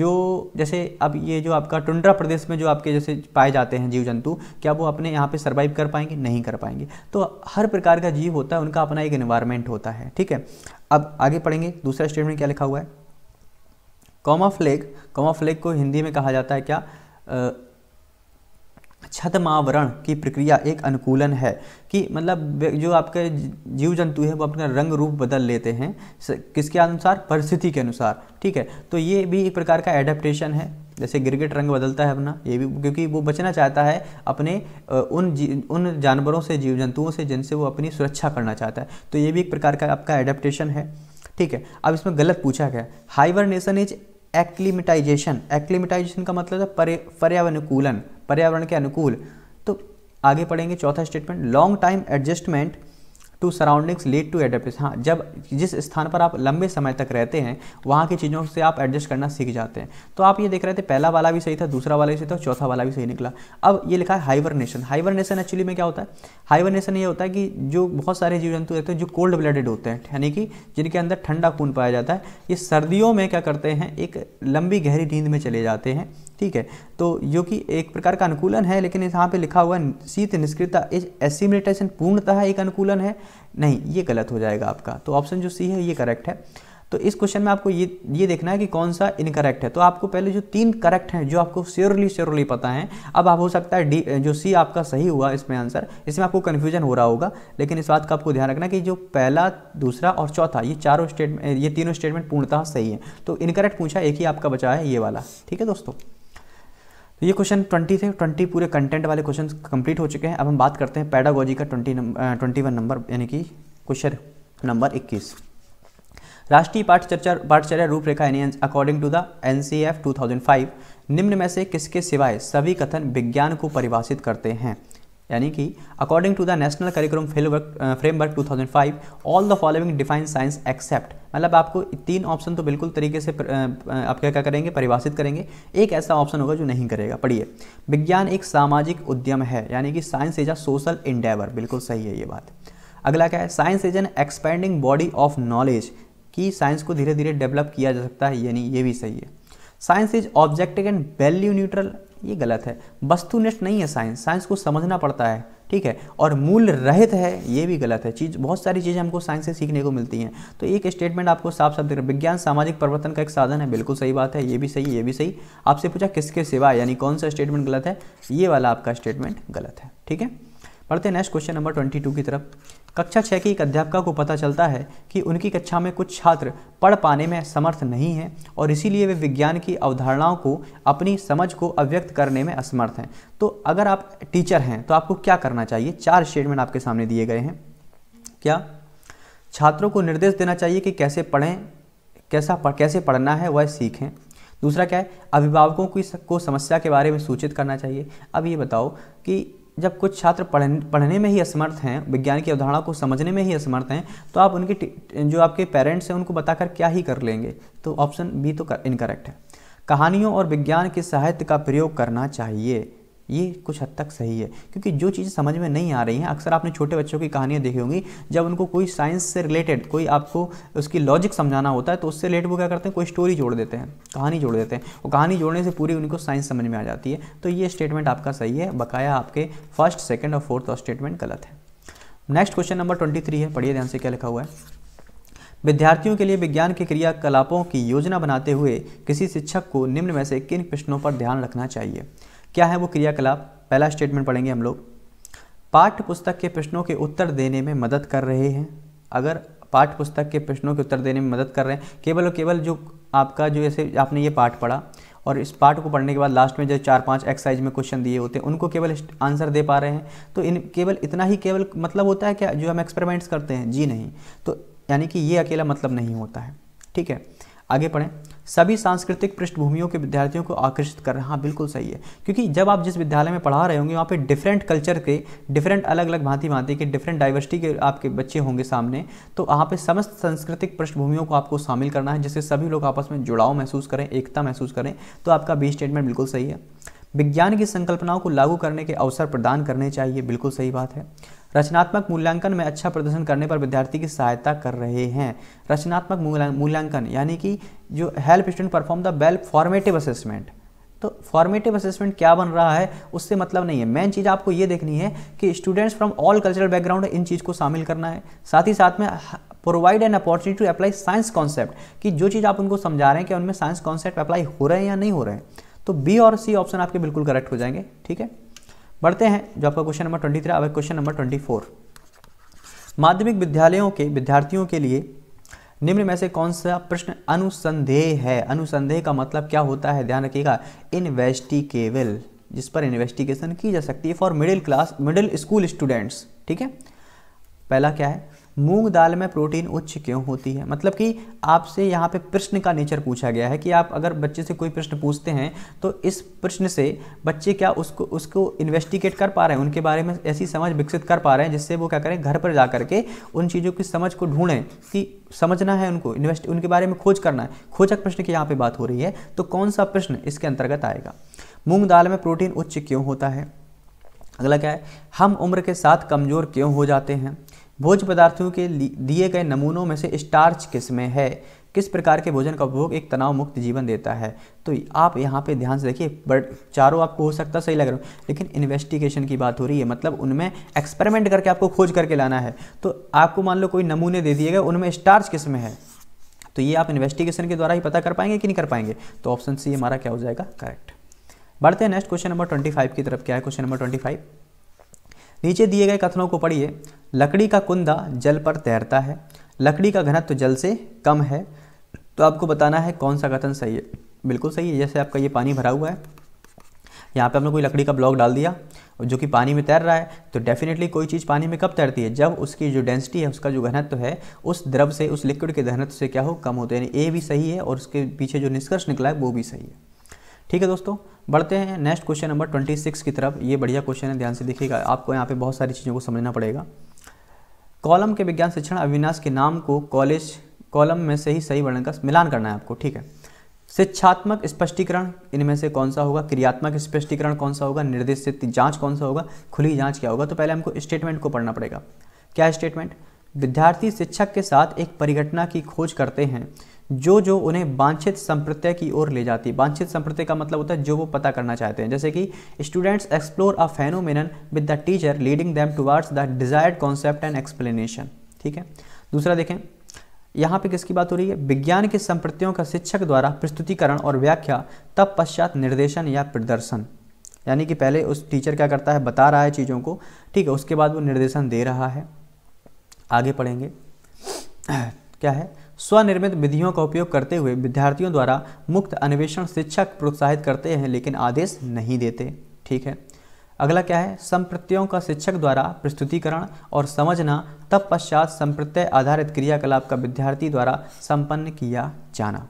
जो जैसे अब ये जो आपका टुंड्रा प्रदेश में जो आपके जैसे पाए जाते हैं जीव जंतु क्या वो अपने यहाँ पे सर्वाइव कर पाएंगे नहीं कर पाएंगे तो हर प्रकार का जीव होता है उनका अपना एक इन्वायरमेंट होता है ठीक है अब आगे पढ़ेंगे दूसरा स्टेटमेंट क्या लिखा हुआ है कॉमा फ्लेग कॉमा फ्लेग को हिंदी में कहा जाता है क्या छतमावरण की प्रक्रिया एक अनुकूलन है कि मतलब जो आपके जीव जंतु हैं वो अपना रंग रूप बदल लेते हैं किसके अनुसार परिस्थिति के अनुसार ठीक है तो ये भी एक प्रकार का एडेप्टेशन है जैसे गिरगिट रंग बदलता है अपना ये भी क्योंकि वो बचना चाहता है अपने उन उन जानवरों से जीव जंतुओं से जिनसे वो अपनी सुरक्षा करना चाहता है तो ये भी एक प्रकार का आपका एडेप्टेशन है ठीक है अब इसमें गलत पूछा गया हाइबरनेशन इज एक्लिमिटाइजेशन एक्लिमिटाइजेशन का मतलब है पर्यावनुकूलन पर्यावरण के अनुकूल तो आगे पढ़ेंगे चौथा statement long time adjustment to surroundings lead to adaptation हाँ जब जिस स्थान पर आप लंबे समय तक रहते हैं वहाँ की चीज़ों से आप एडजस्ट करना सीख जाते हैं तो आप ये देख रहे थे पहला वाला भी सही था दूसरा वाला भी सही था चौथा वाला भी सही निकला अब ये लिखा है हाइबरनेशन हाइबरनेशन एक्चुअली में क्या होता है हाइबरनेशन ये होता है कि जो बहुत सारे जीव जंतु रहते हैं जो कोल्ड ब्लडेड होते हैं यानी कि जिनके अंदर ठंडा खून पाया जाता है ये सर्दियों में क्या करते हैं एक लंबी गहरी नींद में चले जाते हैं ठीक है तो जो कि एक प्रकार का अनुकूलन है लेकिन यहाँ पे लिखा हुआ शीत निष्क्रियता इज एसिमिलेटेशन पूर्णतः एक अनुकूलन है नहीं ये गलत हो जाएगा आपका तो ऑप्शन जो सी है ये करेक्ट है तो इस क्वेश्चन में आपको ये ये देखना है कि कौन सा इनकरेक्ट है तो आपको पहले जो तीन करेक्ट हैं जो आपको श्योरली श्योरली पता है अब आप हो सकता है डी जो सी आपका सही हुआ इसमें आंसर इसमें आपको कन्फ्यूजन हो रहा होगा लेकिन इस बात का आपको ध्यान रखना कि जो पहला दूसरा और चौथा ये चारों स्टेटमेंट ये तीनों स्टेटमेंट पूर्णतः सही है तो इनकरेक्ट पूछा एक ही आपका बचा है ये वाला ठीक है दोस्तों तो ये क्वेश्चन ट्वेंटी थे ट्वेंटी पूरे कंटेंट वाले क्वेश्चन कंप्लीट हो चुके हैं अब हम बात करते हैं पैडागोजी का ट्वेंटी ट्वेंटी वन नंबर यानी कि क्वेश्चन नंबर इक्कीस राष्ट्रीय पाठचर्चा पाठचर्या रूपरेखा यानी according to the N C F two thousand five निम्न में से किसके सिवाय सभी कथन विज्ञान को परिभाषित करते हैं यानी कि according to the national curriculum framework 2005 all the following define science except मतलब आपको तीन ऑप्शन तो बिल्कुल तरीके से uh, uh, आप क्या क्या करेंगे परिभाषित करेंगे एक ऐसा ऑप्शन होगा जो नहीं करेगा पढ़िए विज्ञान एक सामाजिक उद्यम है यानी कि science is a social endeavour बिल्कुल सही है ये बात अगला क्या है science is an expanding body of knowledge कि साइंस को धीरे धीरे डेवलप किया जा सकता है यानी ये भी सही है science is objective and value neutral ये गलत है वस्तुनिष्ठ नहीं है साइंस साइंस को समझना पड़ता है ठीक है और मूल रहित है ये भी गलत है चीज़ बहुत सारी चीज़ें हमको साइंस से सीखने को मिलती हैं तो एक स्टेटमेंट आपको साफ साफ देख विज्ञान सामाजिक परिवर्तन का एक साधन है बिल्कुल सही बात है ये भी सही ये भी सही आपसे पूछा किसके सिवा यानी कौन सा स्टेटमेंट गलत है ये वाला आपका स्टेटमेंट गलत है ठीक है पढ़ते हैं नेक्स्ट क्वेश्चन नंबर ट्वेंटी की तरफ कक्षा छः की एक अध्यापिका को पता चलता है कि उनकी कक्षा में कुछ छात्र पढ़ पाने में समर्थ नहीं हैं और इसीलिए वे विज्ञान की अवधारणाओं को अपनी समझ को अव्यक्त करने में असमर्थ हैं तो अगर आप टीचर हैं तो आपको क्या करना चाहिए चार स्टेटमेंट आपके सामने दिए गए हैं क्या छात्रों को निर्देश देना चाहिए कि कैसे पढ़ें कैसा पढ़, कैसे पढ़ना है वह सीखें दूसरा क्या है अभिभावकों की को समस्या के बारे में सूचित करना चाहिए अब ये बताओ कि जब कुछ छात्र पढ़ने पढ़ने में ही असमर्थ हैं विज्ञान की अवधारणा को समझने में ही असमर्थ हैं तो आप उनके जो आपके पेरेंट्स हैं उनको बताकर क्या ही कर लेंगे तो ऑप्शन बी तो इनकरेक्ट है कहानियों और विज्ञान के साहित्य का प्रयोग करना चाहिए ये कुछ हद तक सही है क्योंकि जो चीज़ें समझ में नहीं आ रही हैं अक्सर आपने छोटे बच्चों की कहानियाँ देखी होंगी जब उनको कोई साइंस से रिलेटेड कोई आपको उसकी लॉजिक समझाना होता है तो उससे रिलेटेड वो क्या करते हैं कोई स्टोरी जोड़ देते हैं कहानी जोड़ देते हैं और कहानी जोड़ने से पूरी उनको साइंस समझ में आ जाती है तो ये स्टेटमेंट आपका सही है बकाया आपके फर्स्ट सेकेंड और फोर्थ और स्टेटमेंट गलत है next question number twenty three है पढ़िए ध्यान से क्या लिखा हुआ है विद्यार्थियों के लिए विज्ञान के क्रियाकलापों की योजना बनाते हुए किसी शिक्षक को निम्न में से किन प्रश्नों पर ध्यान रखना चाहिए क्या है वो क्रियाकलाप पहला स्टेटमेंट पढ़ेंगे हम लोग पाठ्य पुस्तक के प्रश्नों के उत्तर देने में मदद कर रहे हैं अगर पाठ्य पुस्तक के प्रश्नों के उत्तर देने में मदद कर रहे हैं केवल और केवल जो आपका जो ऐसे आपने ये पाठ पढ़ा और इस पाठ को पढ़ने के बाद लास्ट में जो चार पांच एक्सरसाइज में क्वेश्चन दिए होते हैं उनको केवल आंसर दे पा रहे हैं तो इन केवल इतना ही केवल मतलब होता है क्या जो हम एक्सपेरिमेंट्स करते हैं जी नहीं तो यानी कि ये अकेला मतलब नहीं होता है ठीक है आगे पढ़ें सभी सांस्कृतिक पृष्ठभूमियों के विद्यार्थियों को आकर्षित कर रहे हाँ बिल्कुल सही है क्योंकि जब आप जिस विद्यालय में पढ़ा रहे होंगे वहाँ पे डिफरेंट कल्चर के डिफरेंट अलग अलग भांति भांति के डिफरेंट डाइवर्सिटी के आपके बच्चे होंगे सामने तो वहाँ पे समस्त सांस्कृतिक पृष्ठभूमियों को आपको शामिल करना है जिससे सभी लोग आपस में जुड़ाव महसूस करें एकता महसूस करें तो आपका बी स्टेटमेंट बिल्कुल सही है विज्ञान की संकल्पनाओं को लागू करने के अवसर प्रदान करने चाहिए बिल्कुल सही बात है रचनात्मक मूल्यांकन में अच्छा प्रदर्शन करने पर विद्यार्थी की सहायता कर रहे हैं रचनात्मक मूल्यांकन यानी कि जो help student perform the well formative assessment तो फॉर्मेटिव असेसमेंट क्या बन रहा है उससे मतलब नहीं है मेन चीज़ आपको ये देखनी है कि students from all cultural background इन चीज़ को शामिल करना है साथ ही साथ में provide an opportunity to apply science concept कि जो चीज़ आप उनको समझा रहे हैं कि उनमें साइंस कॉन्सेप्ट अप्लाई हो रहे हैं या नहीं हो रहे हैं तो बी और सी ऑप्शन आपके बिल्कुल करेक्ट हो जाएंगे ठीक है बढ़ते हैं जो आपका क्वेश्चन नंबर ट्वेंटी थ्री अब क्वेश्चन नंबर ट्वेंटी फोर माध्यमिक विद्यालयों के विद्यार्थियों के लिए निम्न में से कौन सा प्रश्न अनुसंधेह है अनुसंधेह का मतलब क्या होता है ध्यान रखिएगा इन्वेस्टिकेबल जिस पर इन्वेस्टिगेशन की जा सकती है for middle class middle school students ठीक है पहला क्या है मूंग दाल में प्रोटीन उच्च क्यों होती है मतलब कि आपसे यहाँ पे प्रश्न का नेचर पूछा गया है कि आप अगर बच्चे से कोई प्रश्न पूछते हैं तो इस प्रश्न से बच्चे क्या उसको उसको इन्वेस्टिगेट कर पा रहे हैं उनके बारे में ऐसी समझ विकसित कर पा रहे हैं जिससे वो क्या करें घर पर जा करके उन चीज़ों की समझ को ढूंढें कि समझना है उनको इन्वेस्ट उनके बारे में खोज करना है खोजक प्रश्न की यहाँ पर बात हो रही है तो कौन सा प्रश्न इसके अंतर्गत आएगा मूँग दाल में प्रोटीन उच्च क्यों होता है अगला क्या है हम उम्र के साथ कमज़ोर क्यों हो जाते हैं भोज पदार्थों के दिए गए नमूनों में से स्टार्च किस में है किस प्रकार के भोजन का उपभोग एक तनाव मुक्त जीवन देता है तो आप यहाँ पे ध्यान से देखिए बट चारों आपको हो सकता सही लग रहा हो लेकिन इन्वेस्टिगेशन की बात हो रही है मतलब उनमें एक्सपेरिमेंट करके आपको खोज करके लाना है तो आपको मान लो कोई नमूने दे दिए गए उनमें स्टार्च किस में है तो ये आप इन्वेस्टिगेशन के द्वारा ही पता कर पाएंगे कि नहीं कर पाएंगे तो ऑप्शन सी हमारा क्या हो जाएगा करेक्ट बढ़ते हैं next question number twenty five की तरफ क्या है क्वेश्चन नंबर ट्वेंटी फाइव नीचे दिए गए कथनों को पढ़िए लकड़ी का कुंदा जल पर तैरता है लकड़ी का घनत्व तो जल से कम है तो आपको बताना है कौन सा कथन सही है बिल्कुल सही है जैसे आपका ये पानी भरा हुआ है यहाँ पे हमने कोई लकड़ी का ब्लॉक डाल दिया जो कि पानी में तैर रहा है तो डेफिनेटली कोई चीज़ पानी में कब तैरती है जब उसकी जो डेंसिटी है उसका जो घनत्व है उस द्रव से उस लिक्विड के घनत्व से क्या हो कम होते हैं ए भी सही है और उसके पीछे जो निष्कर्ष निकला है वो भी सही है ठीक है दोस्तों बढ़ते हैं next question number twenty six की तरफ ये बढ़िया क्वेश्चन है ध्यान से देखिएगा आपको यहाँ पे बहुत सारी चीज़ों को समझना पड़ेगा कॉलम के विज्ञान शिक्षण अविनाश के नाम को कॉलेज कॉलम में से ही सही वर्णन का मिलान करना है आपको ठीक है शिक्षात्मक स्पष्टीकरण इनमें से कौन सा होगा क्रियात्मक स्पष्टीकरण कौन सा होगा निर्देशित जाँच कौन सा होगा खुली जाँच क्या होगा तो पहले हमको स्टेटमेंट को पढ़ना पड़ेगा क्या स्टेटमेंट विद्यार्थी शिक्षक के साथ एक परिघटना की खोज करते हैं जो जो उन्हें वांछित संप्रत्यय की ओर ले जाती है वांछित संप्रत्यय का मतलब होता है जो वो पता करना चाहते हैं जैसे कि students explore a phenomenon with the teacher leading them towards the desired concept and explanation ठीक है दूसरा देखें यहाँ पे किसकी बात हो रही है विज्ञान के संप्रत्ययों का शिक्षक द्वारा प्रस्तुतिकरण और व्याख्या तब पश्चात निर्देशन या प्रदर्शन यानी कि पहले उस टीचर क्या करता है बता रहा है चीज़ों को ठीक है उसके बाद वो निर्देशन दे रहा है आगे पढ़ेंगे क्या है स्वनिर्मित विधियों का उपयोग करते हुए विद्यार्थियों द्वारा मुक्त अन्वेषण शिक्षक प्रोत्साहित करते हैं लेकिन आदेश नहीं देते ठीक है अगला क्या है संप्रत्ययों का शिक्षक द्वारा प्रस्तुतिकरण और समझना तत्पश्चात संप्रत्यय आधारित क्रियाकलाप का विद्यार्थी द्वारा संपन्न किया जाना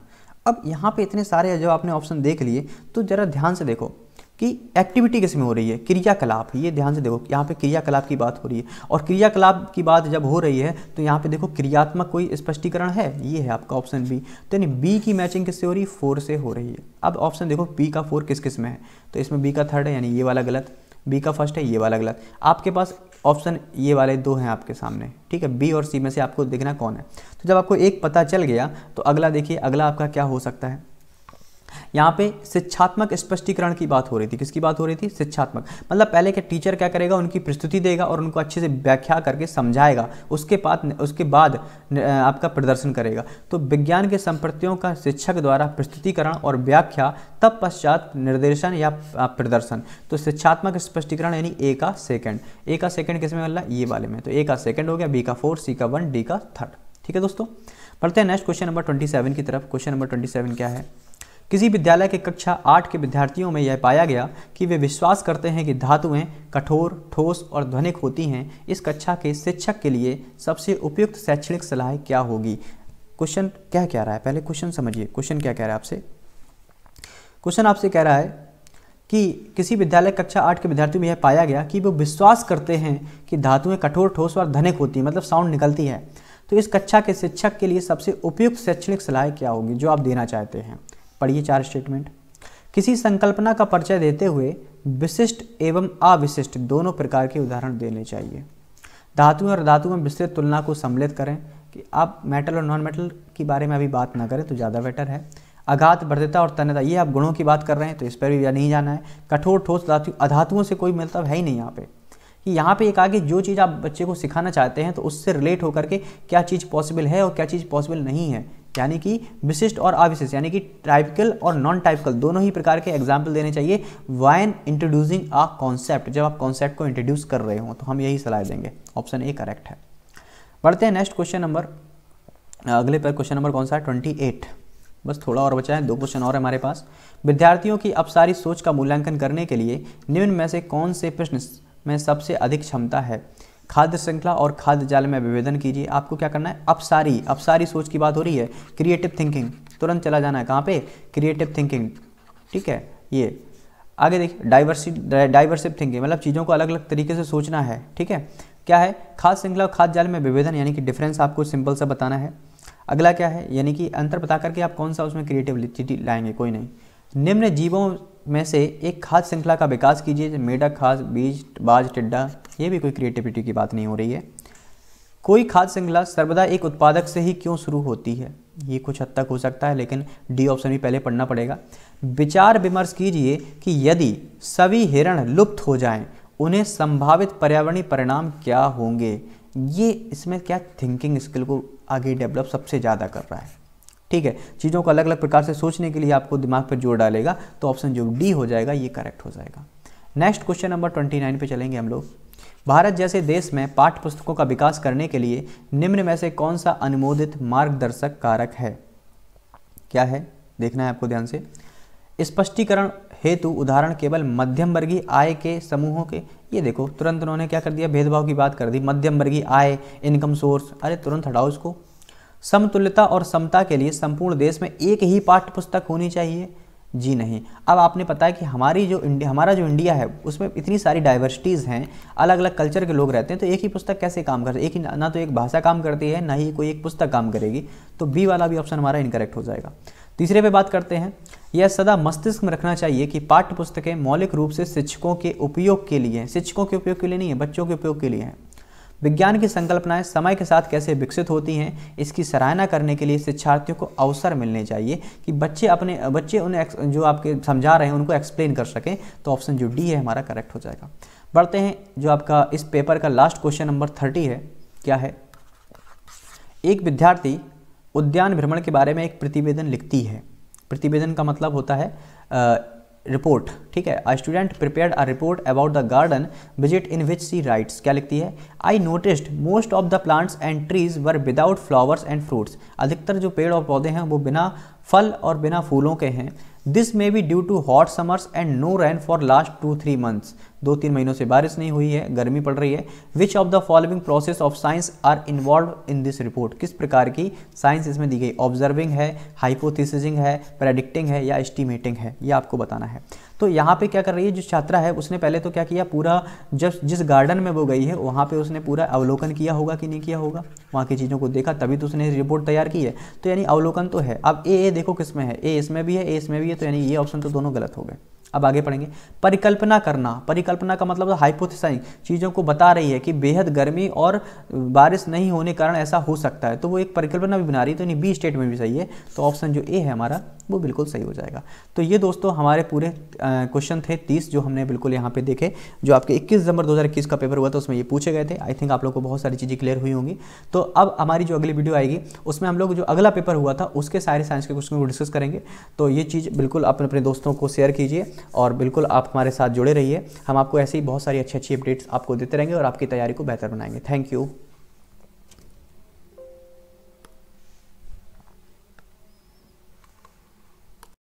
अब यहाँ पे इतने सारे जो आपने ऑप्शन देख लिए तो ज़रा ध्यान से देखो कि एक्टिविटी किस में हो रही है क्रियाकलाप ये ध्यान से देखो यहाँ पे क्रियाकलाप की बात हो रही है और क्रियाकलाप की बात जब हो रही है तो यहाँ पे देखो क्रियात्मक कोई स्पष्टीकरण है ये है आपका ऑप्शन बी तो यानी बी की मैचिंग किससे हो रही है फोर से हो रही है अब ऑप्शन देखो बी का फोर किस किस में है तो इसमें बी का थर्ड है यानी ये वाला गलत बी का फर्स्ट है ये वाला गलत आपके पास ऑप्शन ये वाले दो हैं आपके सामने ठीक है बी और सी में से आपको देखना कौन है तो जब आपको एक पता चल गया तो अगला देखिए अगला आपका क्या हो सकता है यहाँ पे शिक्षात्मक स्पष्टीकरण की बात हो रही थी किसकी बात हो रही थी शिक्षात्मक मतलब पहले क्या टीचर क्या करेगा उनकी प्रस्तुति देगा और उनको अच्छे से व्याख्या करके समझाएगा उसके बाद उसके बाद आपका प्रदर्शन करेगा तो विज्ञान के संप्रतियों का शिक्षक द्वारा प्रस्तुतिकरण और व्याख्या तब पश्चात निर्देशन या प्रदर्शन तो शिक्षात्मक स्पष्टीकरण यानी ए का सेकेंड ए का सेकेंड किस में ये वाले में तो ए का सेकेंड हो गया बी का फोर सी का वन डी का थर्ड ठीक है दोस्तों पढ़ते हैं next question number twenty seven की तरफ क्वेश्चन नंबर ट्वेंटी सेवन क्या है किसी विद्यालय के कक्षा आठ के विद्यार्थियों में यह पाया गया कि वे विश्वास करते हैं कि धातुएं कठोर ठोस और ध्वनिक होती हैं इस कक्षा के शिक्षक के लिए सबसे उपयुक्त शैक्षणिक सलाह क्या होगी क्वेश्चन क्या कह रहा है पहले क्वेश्चन समझिए क्वेश्चन क्या कह रहा है आपसे क्वेश्चन आपसे कह रहा है कि किसी विद्यालय कक्षा आठ के विद्यार्थियों में यह पाया गया कि वो विश्वास करते हैं कि धातुएं कठोर ठोस और धनिक होती हैं मतलब साउंड निकलती है तो इस कक्षा के शिक्षक के लिए सबसे उपयुक्त शैक्षणिक सलाह क्या होगी जो आप देना चाहते हैं पढ़िए चार स्टेटमेंट किसी संकल्पना का परिचय देते हुए विशिष्ट एवं अविशिष्ट दोनों प्रकार के उदाहरण देने चाहिए धातु और धातु में विस्तृत तुलना को सम्मिलित करें कि आप मेटल और नॉन मेटल के बारे में अभी बात ना करें तो ज़्यादा बेटर है अघात भर्दता और तन्यता ये आप गुणों की बात कर रहे हैं तो इस पर भी नहीं जाना है कठोर ठोस धातु अधातुओं से कोई मतलब है ही नहीं यहाँ पे कि यहाँ पे एक आगे जो चीज़ आप बच्चे को सिखाना चाहते हैं तो उससे रिलेट होकर के क्या चीज़ पॉसिबल है और क्या चीज़ पॉसिबल नहीं है यानी कि विशिष्ट और अविशिष्ट यानी कि टाइपिकल और नॉन टाइपिकल दोनों ही प्रकार के एग्जाम्पल देने चाहिए वाइन इंट्रोड्यूसिंग अ कॉन्सेप्ट जब आप कॉन्सेप्ट को इंट्रोड्यूस कर रहे हो तो हम यही सलाह देंगे ऑप्शन ए करेक्ट है बढ़ते हैं नेक्स्ट क्वेश्चन नंबर अगले पर क्वेश्चन नंबर कौन सा है ट्वेंटी एट बस थोड़ा और बचा है दो क्वेश्चन और हमारे पास विद्यार्थियों की अपसारी सोच का मूल्यांकन करने के लिए निम्न में से कौन से प्रश्न में सबसे अधिक क्षमता है खाद्य श्रृंखला और खाद्य जाल में विभेदन कीजिए आपको क्या करना है अपसारी अपसारी सोच की बात हो रही है क्रिएटिव थिंकिंग तुरंत चला जाना है कहाँ पे क्रिएटिव थिंकिंग ठीक है ये आगे देखिए डाइवर्सि डाइवर्सिव थिंकिंग मतलब चीज़ों को अलग अलग तरीके से सोचना है ठीक है क्या है खाद श्रृंखला और खाद जाल में विभेदन यानी कि डिफरेंस आपको सिंपल सा बताना है अगला क्या है यानी कि अंतर बता करके आप कौन सा उसमें क्रिएटिविटी लाएंगे कोई नहीं निम्न जीवों में से एक खाद श्रृंखला का विकास कीजिए मेढक खाद बीज बाज टिड्डा ये भी कोई क्रिएटिविटी की बात नहीं हो रही है कोई खाद श्रृंखला सर्वदा एक उत्पादक से ही क्यों शुरू होती है ये कुछ हद तक हो सकता है लेकिन डी ऑप्शन भी पहले पढ़ना पड़ेगा विचार विमर्श कीजिए कि यदि सभी हिरण लुप्त हो जाएं उन्हें संभावित पर्यावरणीय परिणाम क्या होंगे ये इसमें क्या थिंकिंग स्किल को आगे डेवलप सबसे ज़्यादा कर रहा है ठीक है चीज़ों को अलग अलग प्रकार से सोचने के लिए आपको दिमाग पर जोर डालेगा तो ऑप्शन जो डी हो जाएगा ये करेक्ट हो जाएगा next question number twenty nine पे चलेंगे हम लोग भारत जैसे देश में पाठ्य पुस्तकों का विकास करने के लिए निम्न में से कौन सा अनुमोदित मार्गदर्शक कारक है क्या है देखना है आपको ध्यान से स्पष्टीकरण हेतु उदाहरण केवल मध्यम वर्गीय आय के समूहों के ये देखो तुरंत उन्होंने क्या कर दिया भेदभाव की बात कर दी मध्यम वर्गीय आय इनकम सोर्स अरे तुरंत हटाओ इसको समतुल्यता और समता के लिए संपूर्ण देश में एक ही पाठ्य पुस्तक होनी चाहिए जी नहीं अब आपने पता है कि हमारी जो इंडिया हमारा जो इंडिया है उसमें इतनी सारी डाइवर्सिटीज़ हैं अलग अलग कल्चर के लोग रहते हैं तो एक ही पुस्तक कैसे काम करती है एक ही ना तो एक भाषा काम करती है ना ही कोई एक पुस्तक काम करेगी तो बी वाला भी ऑप्शन हमारा इनकरेक्ट हो जाएगा तीसरे पे बात करते हैं यह सदा मस्तिष्क में रखना चाहिए कि पाठ्य पुस्तकें मौलिक रूप से शिक्षकों के उपयोग के लिए शिक्षकों के उपयोग के लिए नहीं है बच्चों के उपयोग के लिए हैं विज्ञान की संकल्पनाएं समय के साथ कैसे विकसित होती हैं इसकी सराहना करने के लिए शिक्षार्थियों को अवसर मिलने चाहिए कि बच्चे अपने बच्चे उन्हें जो आपके समझा रहे हैं उनको एक्सप्लेन कर सकें तो ऑप्शन जो डी है हमारा करेक्ट हो जाएगा बढ़ते हैं जो आपका इस पेपर का लास्ट क्वेश्चन नंबर थर्टी है क्या है एक विद्यार्थी उद्यान भ्रमण के बारे में एक प्रतिवेदन लिखती है प्रतिवेदन का मतलब होता है रिपोर्ट ठीक है a student prepare a report about the garden visit in which she writes क्या लिखती है I noticed most of the plants and trees were without flowers and fruits अधिकतर जो पेड़ और पौधे हैं वो बिना फल और बिना फूलों के हैं this may be due to hot summers and no rain for last two three months दो तीन महीनों से बारिश नहीं हुई है गर्मी पड़ रही है which of the following process of science are involve in this report किस प्रकार की साइंस इसमें दी गई ऑब्जर्विंग है हाइपोथिसिजिंग है प्रेडिक्टिंग है या एस्टिमेटिंग है ये आपको बताना है तो यहाँ पे क्या कर रही है जो छात्रा है उसने पहले तो क्या किया पूरा जब जिस गार्डन में वो गई है वहाँ पे उसने पूरा अवलोकन किया होगा कि नहीं किया होगा वहाँ की चीज़ों को देखा तभी तो उसने रिपोर्ट तैयार की है तो यानी अवलोकन तो है अब ए ए देखो किस में है ए इसमें भी है ए इसमें भी है तो यानी ये ऑप्शन तो दोनों गलत हो गए अब आगे पढ़ेंगे परिकल्पना करना परिकल्पना का मतलब हाइपोथेसाइज चीज़ों को बता रही है कि बेहद गर्मी और बारिश नहीं होने कारण ऐसा हो सकता है तो वो एक परिकल्पना भी बना रही है तो यानी बी स्टेटमेंट भी सही है तो ऑप्शन जो ए है हमारा वो बिल्कुल सही हो जाएगा तो ये दोस्तों हमारे पूरे क्वेश्चन थे तीस जो हमने बिल्कुल यहाँ पे देखे जो आपके इक्कीस दिसंबर दो का पेपर हुआ था उसमें ये पूछे गए थे आई थिंक आप लोग को बहुत सारी चीज़ें क्लियर हुई होंगी तो अब हमारी जो अगली वीडियो आएगी उसमें हम लोग जो अगला पेपर हुआ था उसके सारे साइंस के क्वेश्चन को डिस्कस करेंगे तो ये चीज़ बिल्कुल आप अपने दोस्तों को शेयर कीजिए और बिल्कुल आप हमारे साथ जुड़े रहिए हम आपको ऐसे ही बहुत सारी अच्छी अच्छी अपडेट्स आपको देते रहेंगे और आपकी तैयारी को बेहतर बनाएंगे थैंक यू